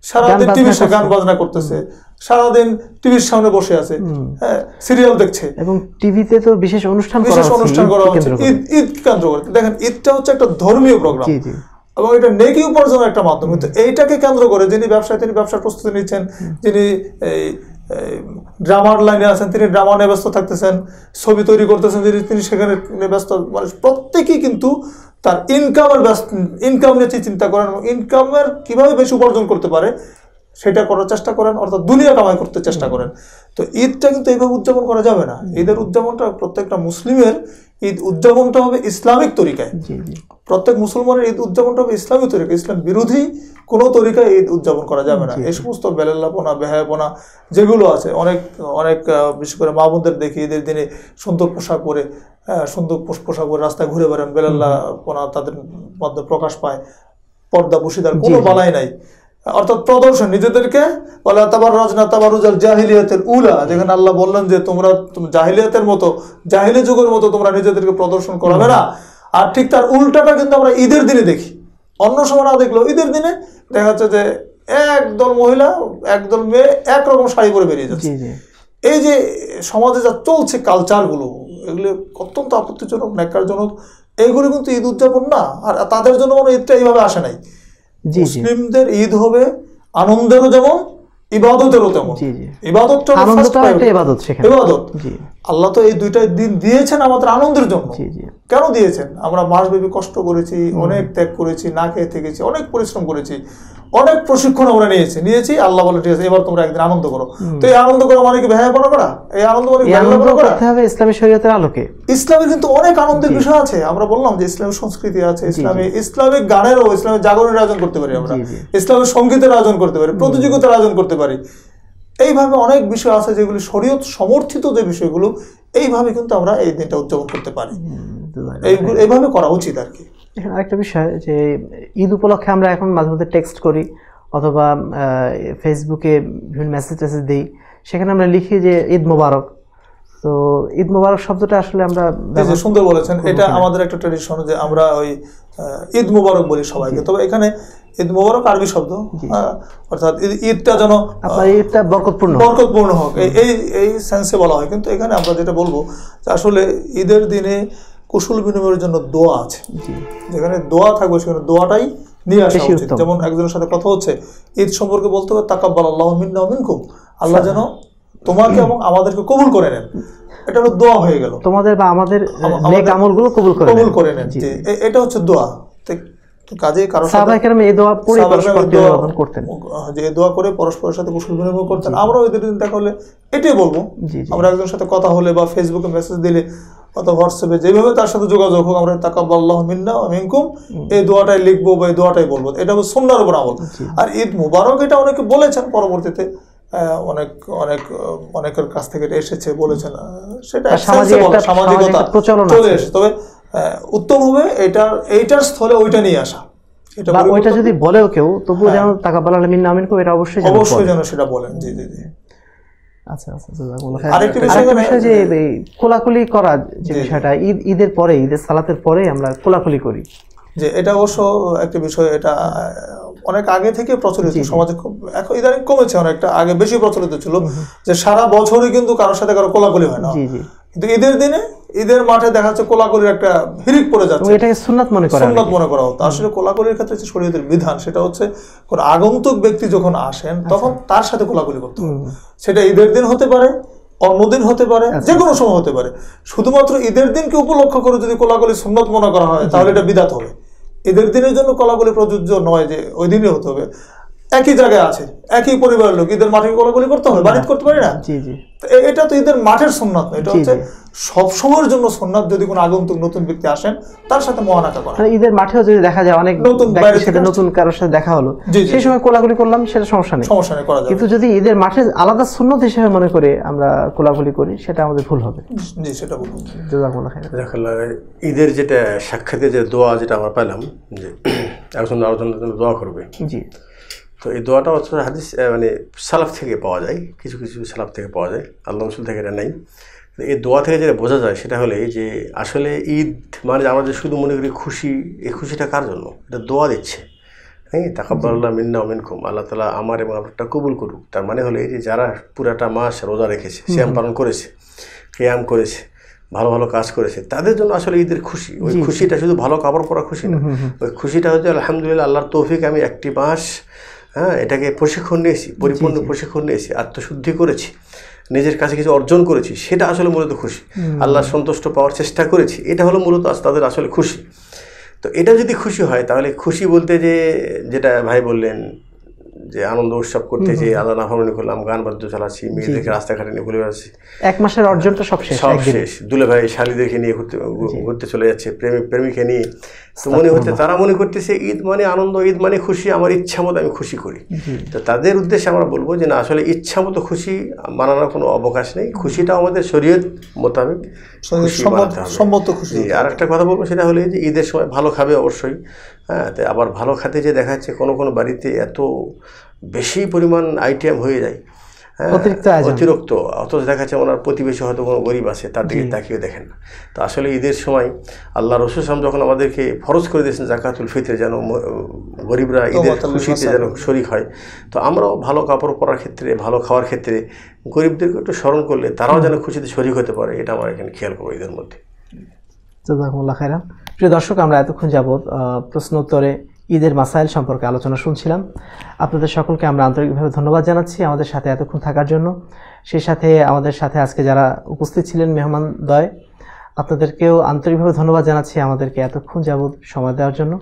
সারাদিন টিভির সাথে গান বাজনা করতেছে সারাদিন টিভির সামনে বসে আছে হ্যাঁ সিরিয়াল দেখছে এবং টিভিতে তো বিশেষ অনুষ্ঠান বিশেষ অনুষ্ঠান করা হচ্ছে ঈদ ঈদ কেন্দ্র করে দেখেন ঈদটা হচ্ছে একটা ধর্মীয় প্রোগ্রাম এবং এটা নেকি উপার্জনের একটা মাধ্যম কিন্তু এইটাকে কেন্দ্র করে যিনি ব্যবসায় তিনি ব্যবসার প্রস্তুতি নিচ্ছেন যিনি এই ড্রামার লাইনে আছেন তিনি ড্রামা নিয়ে ব্যস্ত থাকতেছেন ছবি তৈরি করতেছেন তিনি তিনি সেখানে ব্যস্ত মানে প্রত্যেকেই কিন্তু তার ইনকামের ব্যস্ত ইনকাম নিয়ে চিন্তা করেন এবং ইনকামের কীভাবে বেশি উপার্জন করতে পারে সেটা করার চেষ্টা করেন অর্থাৎ দুনিয়া কামাই করতে চেষ্টা করেন তো ঈদটা কিন্তু এইভাবে উদযাপন করা যাবে না ঈদের উদযাপনটা প্রত্যেকটা মুসলিমের ঈদ উদযাপনটা হবে ইসলামিক তরিকায় প্রত্যেক মুসলমানের ঈদ উদযাপনটা হবে ইসলামিক তরিকা ইসলাম বিরোধী কোনো তরিকায় ঈদ উদযাপন করা যাবে না এই সমস্ত বেলাল্লাপনা বেহায়াপনা যেগুলো আছে অনেক অনেক বিশেষ করে মা বোনদের দেখি ঈদের দিনে সুন্দর পোশাক পরে সুন্দর পোশাক পরে রাস্তায় ঘুরে বেড়ান বেলাল্লাপনা তাদের মধ্যে প্রকাশ পায় পর্দা বসিদার কোনো বালাই নাই অর্থাৎ প্রদর্শন নিজেদেরকে বলে তাবার রজনা তাবারুজাল জাহিলিয়াতের উলা যেখানে আল্লাহ বললেন যে তোমরা জাহিলিয়াতের মতো জাহিলি যুগের মতো তোমরা নিজেদেরকে প্রদর্শন করাবে না আর ঠিক তার উল্টাটা কিন্তু আমরা ঈদের দিনে দেখি অন্য সময় না দেখলেও ঈদের দিনে দেখা যাচ্ছে যে একদল মহিলা একদল মেয়ে একরকম শাড়ি পরে বেরিয়ে যাচ্ছে এই যে সমাজে যা চলছে কালচারগুলো এগুলো অত্যন্ত আপত্তিজনক ন্যাকারজনক এইগুলো কিন্তু ঈদ উদযাপন না আর তাদের জন্য কোনো ঈদটা এইভাবে আসে নাই মুসলিমদের ঈদ হবে আনন্দেরও যেমন ইবাদতেরও তেমন ইবাদত আল্লাহ তো এই দুইটা দিন দিয়েছেন আমাদের আনন্দের জন্য কেন দিয়েছেন আমরা মাসব্যাপী কষ্ট করেছি অনেক ত্যাগ করেছি না খেয়ে থেকেছি অনেক পরিশ্রম করেছি অনেক প্রশিক্ষণ আমরা নিয়েছি নিয়েছি আল্লাহ বলে ঠিক আছে এবার তোমরা একদিন আনন্দ করো তো এই আনন্দ করো মানে কি ভেয়াপনা করা এই আনন্দ মানে করতে ইসলামী শরীয়তের আলোকে ইসলামের কিন্তু অনেক আনন্দের বিষয় আছে আমরা বললাম যে ইসলামী সংস্কৃতি আছে ইসলামী ইসলামিক গানেরও ইসলামের জাগরণের আয়োজন করতে পারি আমরা ইসলামের সঙ্গীতের আয়োজন করতে পারি প্রতিযোগিতার আয়োজন করতে পারি এইভাবে অনেক বিষয় আছে যেগুলি শরীয়ত সমর্থিত যে বিষয়গুলো এইভাবে কিন্তু আমরা এই দিনটা উদযাপন করতে পারি এইভাবে করা উচিত আর কি এখানে আরেকটা বিষয় যে ঈদ উপলক্ষে আমরা এখন মাঝে মধ্যে টেক্সট করি অথবা ফেসবুকে বিভিন্ন মেসেজ টেসেজ দিই সেখানে আমরা লিখি যে ঈদ মোবারক তো ঈদ মোবারক শব্দটা আসলে আমরা সুন্দর বলেছেন এটা আমাদের একটা ট্রেডিশন যে আমরা ওই ঈদ মোবারক বলি সবাইকে তবে এখানে ঈদ মোবারক আরবি শব্দ অর্থাৎ ঈদটা যেন ঈদটা বরকতপূর্ণ বরকতপূর্ণ হোক এই এই সেন্সে বলা হয় কিন্তু এখানে আমরা যেটা বলবো যে আসলে ঈদের দিনে কুশল বিনিময়ের জন্য দোয়া আছে যেখানে দোয়া থাকবে সেখানে দোয়াটাই নিয়ে আসা উচিত যেমন একজনের সাথে কথা হচ্ছে ঈদ সম্পর্কে বলতে হবে তাকাব আল্লাহ মিন্না আল্লাহ যেন তোমাকে এবং আমাদেরকে কবুল করে নেন এটা হলো দোয়া হয়ে গেল তোমাদের বা আমাদের নেক আমলগুলো কবুল করে কবুল করে নেন এটা হচ্ছে দোয়া কাজে এই দোয়া পড়ে পরস্পর করতেন যে দোয়া করে পরস্পরের সাথে কুশল বিনিময় করতেন আমরা ওই দিন দেখা হলে এটাই বলবো আমরা একজনের সাথে কথা হলে বা ফেসবুকে মেসেজ দিলে অথবা হোয়াটসঅ্যাপে যেভাবে তার সাথে যোগাযোগ হোক আমরা তাকাবাল্লাহ মিন্না মিনকুম এই দোয়াটাই লিখবো বা এই দোয়াটাই বলবো এটা হবে সুন্নার উপর আমল আর ঈদ মুবারক এটা অনেকে বলেছেন পরবর্তীতে অনেক অনেক অনেকের কাছ থেকে এটা এসেছে বলেছেন সেটা সামাজিকতা চলে এসে তবে উত্তম হবে এটার এইটার স্থলে ওইটা নিয়ে আসা ওইটা যদি বলেও কেউ তবুও হ্যাঁ। যেন তাকাবাল্লাহ মিন্না মিনকুম এটা অবশ্যই অবশ্যই যেন সেটা বলেন জি জি জি আচ্ছা আচ্ছা, আচ্ছা, আচ্ছা, আচ্ছা। বিষয় কোলাকুলি করা যে বিষয়টা ঈদ ঈদের পরে ঈদের সালাতের পরে আমরা কোলাকুলি করি যে এটা অবশ্য একটা বিষয় এটা অনেক আগে থেকে প্রচলিত সমাজে এখন ইদানিং কমেছে অনেকটা আগে বেশি প্রচলিত ছিল যে সারা বছরই কিন্তু কারোর সাথে কারো কোলাকুলি হয় না কিন্তু ঈদের দিনে ঈদের মাঠে দেখা যাচ্ছে কোলাকুলির একটা হিরিক পড়ে যাচ্ছে এটাকে সুন্নাত মনে করা সুন্নাত মনে করা হতো আসলে কোলাকুলির ক্ষেত্রে যে শরীয়তের বিধান সেটা হচ্ছে কোন আগন্তুক ব্যক্তি যখন আসেন আচ্ছা। তখন তার সাথে কোলাকুলি করতে সেটা ঈদের দিন হতে পারে অন্যদিন হতে পারে আচ্ছা। যে কোনো সময় হতে পারে শুধুমাত্র ঈদের দিনকে উপলক্ষ করে যদি কোলাকুলি সুন্নত মনে করা হয় তাহলে এটা বিদাত হবে এদের দিনের জন্য কলাগুলি প্রযোজ্য নয় যে ওই দিনই হতে হবে একই জায়গায় আছে একই পরিবারের লোক ঈদের মাঠে গোলাগুলি করতে হবে বাড়িতে করতে পারি না এটা তো ঈদের মাঠের সোননাথ না এটা হচ্ছে সবসময়ের জন্য সোননাথ যদি কোনো আগন্তুক নতুন ব্যক্তি আসেন তার সাথে মহানাটা করা ঈদের মাঠেও যদি দেখা যায় অনেক নতুন সেটা নতুন কারোর সাথে দেখা হলো সেই সময় কোলাগুলি করলাম সেটা সমস্যা নেই সমস্যা নেই করা কিন্তু যদি ঈদের মাঠে আলাদা সুন্নত হিসেবে মনে করে আমরা কোলাগুলি করি সেটা আমাদের ভুল হবে জি সেটা ভুল ঈদের যেটা সাক্ষাতে যে দোয়া যেটা আমরা পেলাম যে একজন আলোচনার জন্য দোয়া করবে জি তো এই দোয়াটা অথবা মানে হাদিস মানে সালাফ থেকে পাওয়া যায় কিছু কিছু সালাফ থেকে পাওয়া যায় আল্লাহ রসুল থেকে এটা নেই এই দোয়া থেকে যেটা বোঝা যায় সেটা হলে যে আসলে ঈদ মানে আমরা যে শুধু মনে করি খুশি এই খুশিটা কার জন্য এটা দোয়া দিচ্ছে হ্যাঁ তাকাব্বাল্লাহ মিন্না খুম আল্লাহ তালা আমার এবং আপনারটা কবুল করুক তার মানে হলে যে যারা পুরাটা মাস রোজা রেখেছে শ্যাম পালন করেছে ক্যাম করেছে ভালো ভালো কাজ করেছে তাদের জন্য আসলে ঈদের খুশি ওই খুশিটা শুধু ভালো কাপড় পরা খুশি না ওই খুশিটা হচ্ছে আলহামদুলিল্লাহ আল্লাহর তৌফিক আমি একটি মাস হ্যাঁ এটাকে প্রশিক্ষণ নিয়েছি পরিপূর্ণ প্রশিক্ষণ নিয়েছি আত্মশুদ্ধি করেছি নিজের কাছে কিছু অর্জন করেছি সেটা আসলে মূলত খুশি আল্লাহ সন্তুষ্ট পাওয়ার চেষ্টা করেছি এটা হলো মূলত তাদের আসলে খুশি তো এটা যদি খুশি হয় তাহলে খুশি বলতে যে যেটা ভাই বললেন যে আনন্দ উৎসব করতে যে আল্লাহ নাফামনি করলাম গান বাদ্য চালাচ্ছি মেয়েদেরকে রাস্তাঘাটে নিয়ে ঘুরে বেড়াচ্ছি এক মাসের অর্জনটা সব শেষ সব শেষ দুলে ভাই শালিদেরকে নিয়ে ঘুরতে ঘুরতে চলে যাচ্ছে প্রেমিক প্রেমিকে নিয়ে তো মনে হচ্ছে তারা মনে করতেছে ঈদ মানে আনন্দ ঈদ মানে খুশি আমার ইচ্ছা মতো আমি খুশি করি তো তাদের উদ্দেশ্যে আমরা বলবো যে না আসলে ইচ্ছা মতো খুশি মানানোর কোনো অবকাশ নেই খুশিটা আমাদের শরীরের মোতাবেক সম্মত খুশি আর একটা কথা বলবো সেটা হলো যে ঈদের সময় ভালো খাবে অবশ্যই হ্যাঁ তাই আবার ভালো খাতে যে দেখা যাচ্ছে কোনো কোনো বাড়িতে এত বেশি পরিমাণ আইটেম হয়ে যায় হ্যাঁ, অতিরিক্ত অতিরিক্ত অথচ দেখা যাচ্ছে ওনার প্রতিবেশী হয়তো কোনো গরিব আছে তার দিকে তাকিয়ে দেখেন না তো আসলে ঈদের সময় আল্লাহ রসুলাম যখন আমাদেরকে ফরজ করে দিয়েছেন জাকাতুল ফিতরে যেন গরিবরা ঈদের খুশিতে যেন শরিক হয় তো আমরাও ভালো কাপড় পরার ক্ষেত্রে ভালো খাওয়ার ক্ষেত্রে গরিবদেরকে একটু স্মরণ করলে তারাও যেন খুশিতে শরিক হতে পারে এটা আমরা এখানে খেয়াল করবো ঈদের মধ্যে প্রিয় দর্শক আমরা এতক্ষণ যাবৎ প্রশ্ন উত্তরে ঈদের মাসাইল সম্পর্কে আলোচনা শুনছিলাম আপনাদের সকলকে আমরা আন্তরিকভাবে ধন্যবাদ জানাচ্ছি আমাদের সাথে এতক্ষণ থাকার জন্য সেই সাথে আমাদের সাথে আজকে যারা উপস্থিত ছিলেন মেহমান দয় আপনাদেরকেও আন্তরিকভাবে ধন্যবাদ জানাচ্ছি আমাদেরকে এতক্ষণ যাবৎ সময় দেওয়ার জন্য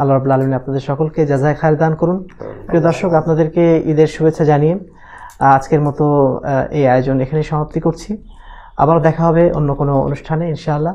আল্লাহ রাবুল আলমিন আপনাদের সকলকে যাজায় খায় দান করুন প্রিয় দর্শক আপনাদেরকে ঈদের শুভেচ্ছা জানিয়ে আজকের মতো এই আয়োজন এখানেই সমাপ্তি করছি আবার দেখা হবে অন্য কোনো অনুষ্ঠানে ইনশাআল্লাহ